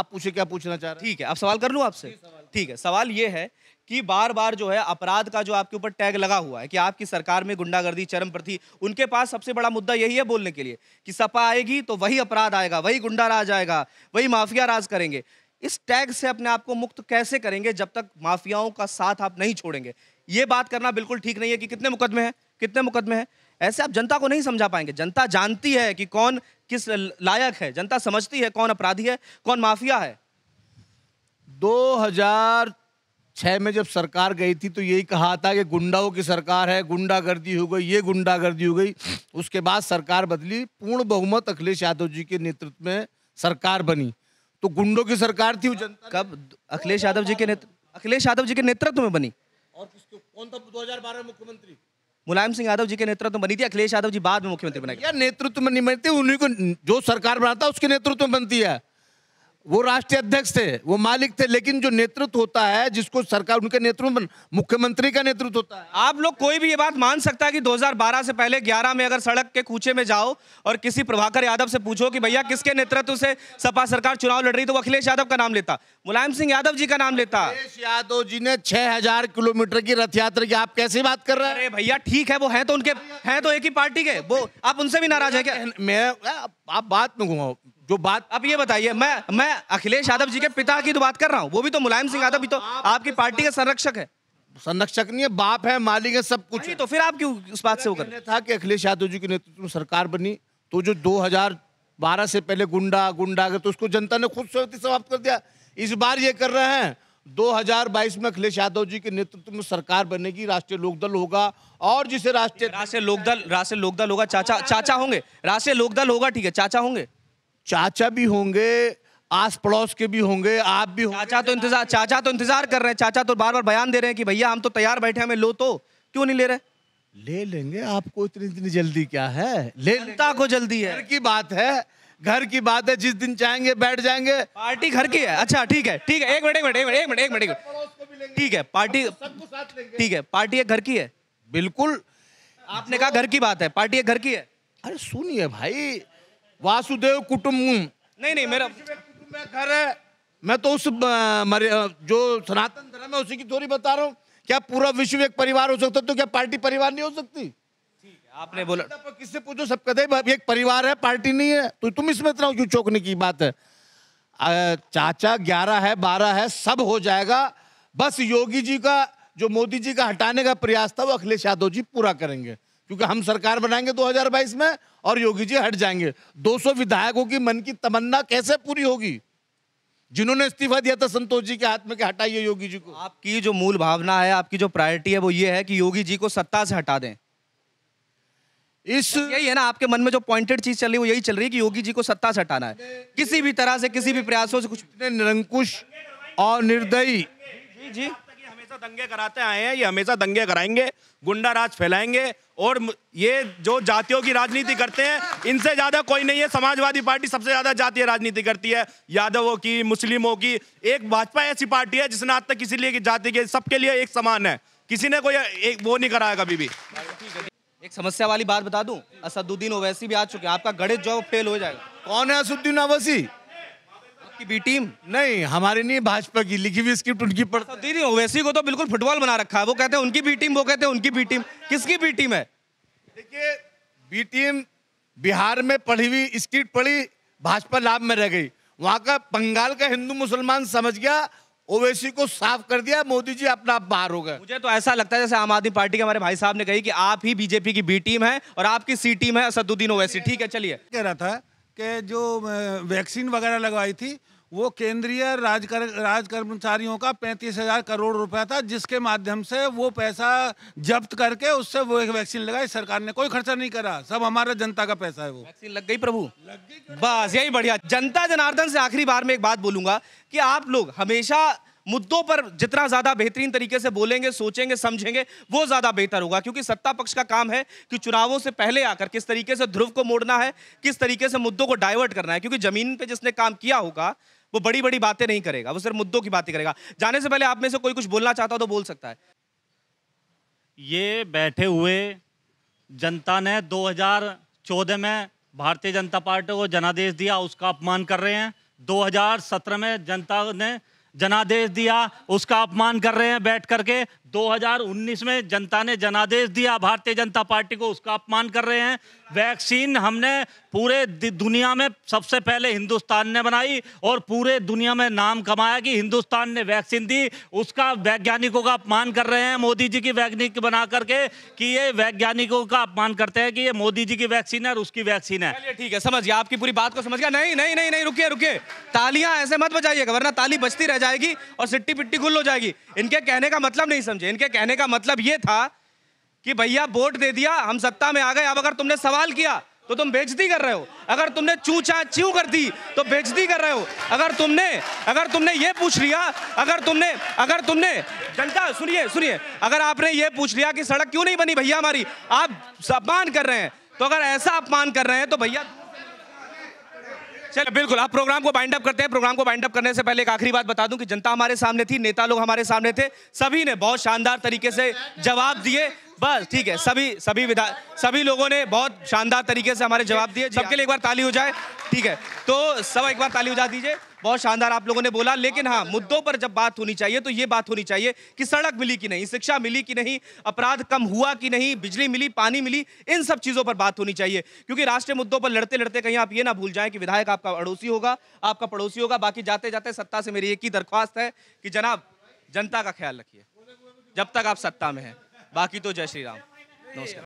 आप पूछे क्या पूछना चाह रहे ठीक है आप सवाल कर लूँ आपसे ठीक है सवाल ये है कि बार बार जो है अपराध का जो आपके ऊपर टैग लगा हुआ है कि आपकी सरकार में गुंडागर्दी चरम पर थी उनके पास सबसे बड़ा मुद्दा यही है बोलने के लिए कि सपा आएगी तो वही अपराध आएगा वही गुंडा राज आएगा वही माफिया राज करेंगे इस टैग से अपने आप को मुक्त कैसे करेंगे जब तक माफियाओं का साथ आप नहीं छोड़ेंगे ये बात करना बिल्कुल ठीक नहीं है कि कितने मुकदमे हैं कितने मुकदमे हैं ऐसे आप जनता को नहीं समझा पाएंगे जनता जानती है कि कौन किस लायक है जनता समझती है कौन अपराधी है कौन माफिया है 2006 में जब सरकार गई थी तो यही कहा था कि गुंडाओं की सरकार है गुंडागर्दी हो गई ये गुंडागर्दी हो गई उसके बाद सरकार बदली पूर्ण बहुमत अखिलेश यादव जी के नेतृत्व में सरकार बनी तो गुंडों की सरकार थी जनता कब अखिलेश यादव जी के नेतृत्व अखिलेश यादव जी के नेतृत्व में बनी और किसको कौन था 2012 में मुख्यमंत्री मुलायम सिंह यादव जी के नेतृत्व में बनी थी अखिलेश यादव जी बाद में मुख्यमंत्री बनाए या नेतृत्व में नहीं बनती तो उन्हीं को जो सरकार बनाता है उसके नेतृत्व में बनती है वो राष्ट्रीय अध्यक्ष थे वो मालिक थे लेकिन जो नेतृत्व होता है जिसको सरकार उनके नेतृत्व मुख्यमंत्री का नेतृत्व होता है आप लोग कोई भी ये बात मान सकता है कि 2012 से पहले 11 में अगर सड़क के कूचे में जाओ और किसी प्रभाकर यादव से पूछो कि भैया किसके नेतृत्व से सपा सरकार चुनाव लड़ रही तो अखिलेश यादव का नाम लेता मुलायम सिंह यादव जी का नाम लेता अखिलेश यादव जी ने छह किलोमीटर की रथ यात्रा की आप कैसे बात कर रहे हैं अरे भैया ठीक है वो है तो उनके है तो एक ही पार्टी के वो आप उनसे भी नाराज है क्या मैं आप बात में घुमाओ जो बात अब ये बताइए मैं मैं अखिलेश यादव जी के पिता की तो बात कर रहा हूँ वो भी तो मुलायम सिंह यादव भी तो आपकी पार्टी का संरक्षक है संरक्षक नहीं है बाप है मालिक है सब कुछ तो फिर आप क्यों इस बात से वो कर था कि अखिलेश यादव जी के नेतृत्व में सरकार बनी तो जो 2012 से पहले गुंडा गुंडा तो उसको जनता ने खुद स्वयं समाप्त कर दिया इस बार ये कर रहे हैं 2022 में अखिलेश यादव जी के नेतृत्व में सरकार बनेगी राष्ट्रीय लोकदल होगा और जिसे राष्ट्रीय राष्ट्रीय लोकदल राष्ट्रीय लोकदल होगा चाचा चाचा होंगे राष्ट्रीय लोकदल होगा ठीक है चाचा होंगे चाचा भी होंगे आस पड़ोस के भी होंगे आप भी होंगे चाचा तो इंतजार चाचा तो इंतजार कर रहे हैं चाचा तो बार बार बयान दे रहे हैं कि भैया हम तो तैयार बैठे हमें लो तो क्यों नहीं ले रहे ले लेंगे आपको इतनी इतनी जल्दी क्या है ले लेता को जल्दी है घर की बात है घर की बात है जिस दिन चाहेंगे बैठ जाएंगे पार्टी घर की है अच्छा ठीक है ठीक है एक मिनट एक मिनट एक मिनट एक मिनट एक मिनट ठीक है पार्टी ठीक है पार्टी घर की है बिल्कुल आपने कहा घर की बात है पार्टी घर की है अरे सुनिए भाई वासुदेव कुटुम्ब नहीं नहीं मेरा घर है मैं तो उस जो सनातन धर्म है उसी की थोड़ी बता रहा हूँ क्या पूरा विश्व एक परिवार हो सकता तो क्या पार्टी परिवार नहीं हो सकती आपने बोला तो किससे पूछो सब कहते एक परिवार है पार्टी नहीं है तो तुम इसमें इतना क्यों चौंकने की बात है चाचा ग्यारह है बारह है सब हो जाएगा बस योगी जी का जो मोदी जी का हटाने का प्रयास था वो अखिलेश यादव जी पूरा करेंगे क्योंकि हम सरकार बनाएंगे 2022 में और योगी जी हट जाएंगे 200 विधायकों की मन की तमन्ना कैसे पूरी होगी जिन्होंने इस्तीफा दिया था संतोष जी के हाथ में हटाइए योगी जी को आपकी जो मूल भावना है आपकी जो प्रायोरिटी है वो ये है कि योगी जी को सत्ता से हटा दें इस यही है ना आपके मन में जो पॉइंटेड चीज चल रही है वो यही चल रही है कि योगी जी को सत्ता से हटाना है किसी भी तरह से किसी भी प्रयासों से कुछ निरंकुश और निर्दयी जी जी हमेशा दंगे कराते आए हैं ये हमेशा दंगे कराएंगे गुंडा राज फैलाएंगे और ये जो जातियों की राजनीति करते हैं इनसे ज्यादा कोई नहीं है समाजवादी पार्टी सबसे ज्यादा जातीय राजनीति करती है यादवों की मुस्लिमों की एक भाजपा ऐसी पार्टी है जिसने आज तक किसी लिए जाति के सबके लिए एक समान है किसी ने कोई एक वो नहीं कराया कभी भी एक समस्या वाली बात बता दूं असदुद्दीन ओवैसी भी आ चुके हैं आपका गणित जॉब फेल हो जाएगा कौन है असदुद्दीन ओवैसी आपकी बी टीम नहीं हमारी नहीं भाजपा की लिखी हुई स्क्रिप्ट उनकी पढ़ दीदी ओवैसी को तो बिल्कुल फुटबॉल बना रखा है वो कहते हैं उनकी बी टीम वो कहते हैं उनकी बी टीम किसकी बी टीम है देखिए बी टीम बिहार में पढ़ी हुई स्क्रिप्ट पढ़ी भाजपा लाभ में रह गई वहां का बंगाल का हिंदू मुसलमान समझ गया ओवैसी को साफ कर दिया मोदी जी अपना आप बाहर हो गए मुझे तो ऐसा लगता है जैसे आम आदमी पार्टी के हमारे भाई साहब ने कही कि आप ही बीजेपी की बी टीम है और आपकी सी टीम है असदुद्दीन ओवैसी ठीक है चलिए कह रहा था के जो वैक्सीन वगैरह लगवाई थी वो केंद्रीय राजकर राज कर्मचारियों का पैंतीस हजार करोड़ रुपया था जिसके माध्यम से वो पैसा जब्त करके उससे वो एक वैक्सीन लगाई सरकार ने कोई खर्चा नहीं करा सब हमारा जनता का पैसा है वो वैक्सीन लग गई प्रभु लग गई बस यही बढ़िया जनता जनार्दन से आखिरी बार में एक बात बोलूंगा कि आप लोग हमेशा मुद्दों पर जितना ज़्यादा बेहतरीन तरीके से बोलेंगे सोचेंगे समझेंगे वो ज़्यादा बेहतर होगा क्योंकि सत्ता पक्ष का काम है कि चुनावों से पहले आकर किस तरीके से ध्रुव को मोड़ना है किस तरीके से मुद्दों को डाइवर्ट करना है क्योंकि ज़मीन पर जिसने काम किया होगा वो बड़ी बड़ी बातें नहीं करेगा वो सिर्फ मुद्दों की बातें करेगा जाने से पहले आप में से कोई कुछ बोलना चाहता हो तो बोल सकता है ये बैठे हुए जनता ने 2014 में भारतीय जनता पार्टी को जनादेश दिया उसका अपमान कर रहे हैं 2017 में जनता ने जनादेश दिया उसका अपमान कर रहे हैं बैठ करके 2019 में जनता ने जनादेश दिया भारतीय जनता पार्टी को उसका अपमान कर रहे हैं वैक्सीन हमने पूरे दुनिया में सबसे पहले हिंदुस्तान ने बनाई और पूरे दुनिया में नाम कमाया कि हिंदुस्तान ने वैक्सीन दी उसका वैज्ञानिकों का अपमान कर रहे हैं मोदी जी की वैज्ञानिक बना करके कि ये वैज्ञानिकों का अपमान करते हैं कि ये मोदी जी की वैक्सीन है और उसकी वैक्सीन है ठीक है समझ गया आपकी पूरी बात को समझ गया नहीं नहीं नहीं नहीं रुकिए रुकिए तालियां ऐसे मत बजाइएगा वरना ताली बचती रह जाएगी और सिट्टी पिट्टी खुल हो जाएगी इनके कहने का मतलब नहीं समझे समझे इनके कहने का मतलब ये था कि भैया वोट दे दिया हम सत्ता में आ गए अब अगर तुमने सवाल किया तो तुम बेचती कर रहे हो अगर तुमने चूचा चू कर दी तो बेचती कर रहे हो अगर तुमने अगर तुमने ये पूछ लिया अगर तुमने अगर तुमने जनता सुनिए सुनिए अगर आपने ये पूछ लिया कि सड़क क्यों नहीं बनी भैया हमारी आप अपमान कर रहे हैं तो अगर ऐसा अपमान कर रहे हैं तो भैया चलिए बिल्कुल आप प्रोग्राम को बाइंड अप करते हैं प्रोग्राम को बाइंड अप करने से पहले एक आखिरी बात बता दूं कि जनता हमारे सामने थी नेता लोग हमारे सामने थे सभी ने बहुत शानदार तरीके से जवाब दिए बस ठीक है सभी सभी विधा सभी लोगों ने बहुत शानदार तरीके से हमारे जवाब दिए सबके लिए एक बार ताली हो जाए ठीक है तो सब एक बार ताली हो जा दीजिए बहुत शानदार आप लोगों ने बोला लेकिन हाँ मुद्दों पर जब बात होनी चाहिए तो ये बात होनी चाहिए कि सड़क मिली कि नहीं शिक्षा मिली कि नहीं अपराध कम हुआ कि नहीं बिजली मिली पानी मिली इन सब चीज़ों पर बात होनी चाहिए क्योंकि राष्ट्रीय मुद्दों पर लड़ते लड़ते कहीं आप ये ना भूल जाए कि विधायक आपका अड़ोसी होगा आपका पड़ोसी होगा बाकी जाते जाते सत्ता से मेरी एक ही दरख्वास्त है कि जनाब जनता का ख्याल रखिए जब तक आप सत्ता में हैं बाकी तो जय श्री राम नमस्कार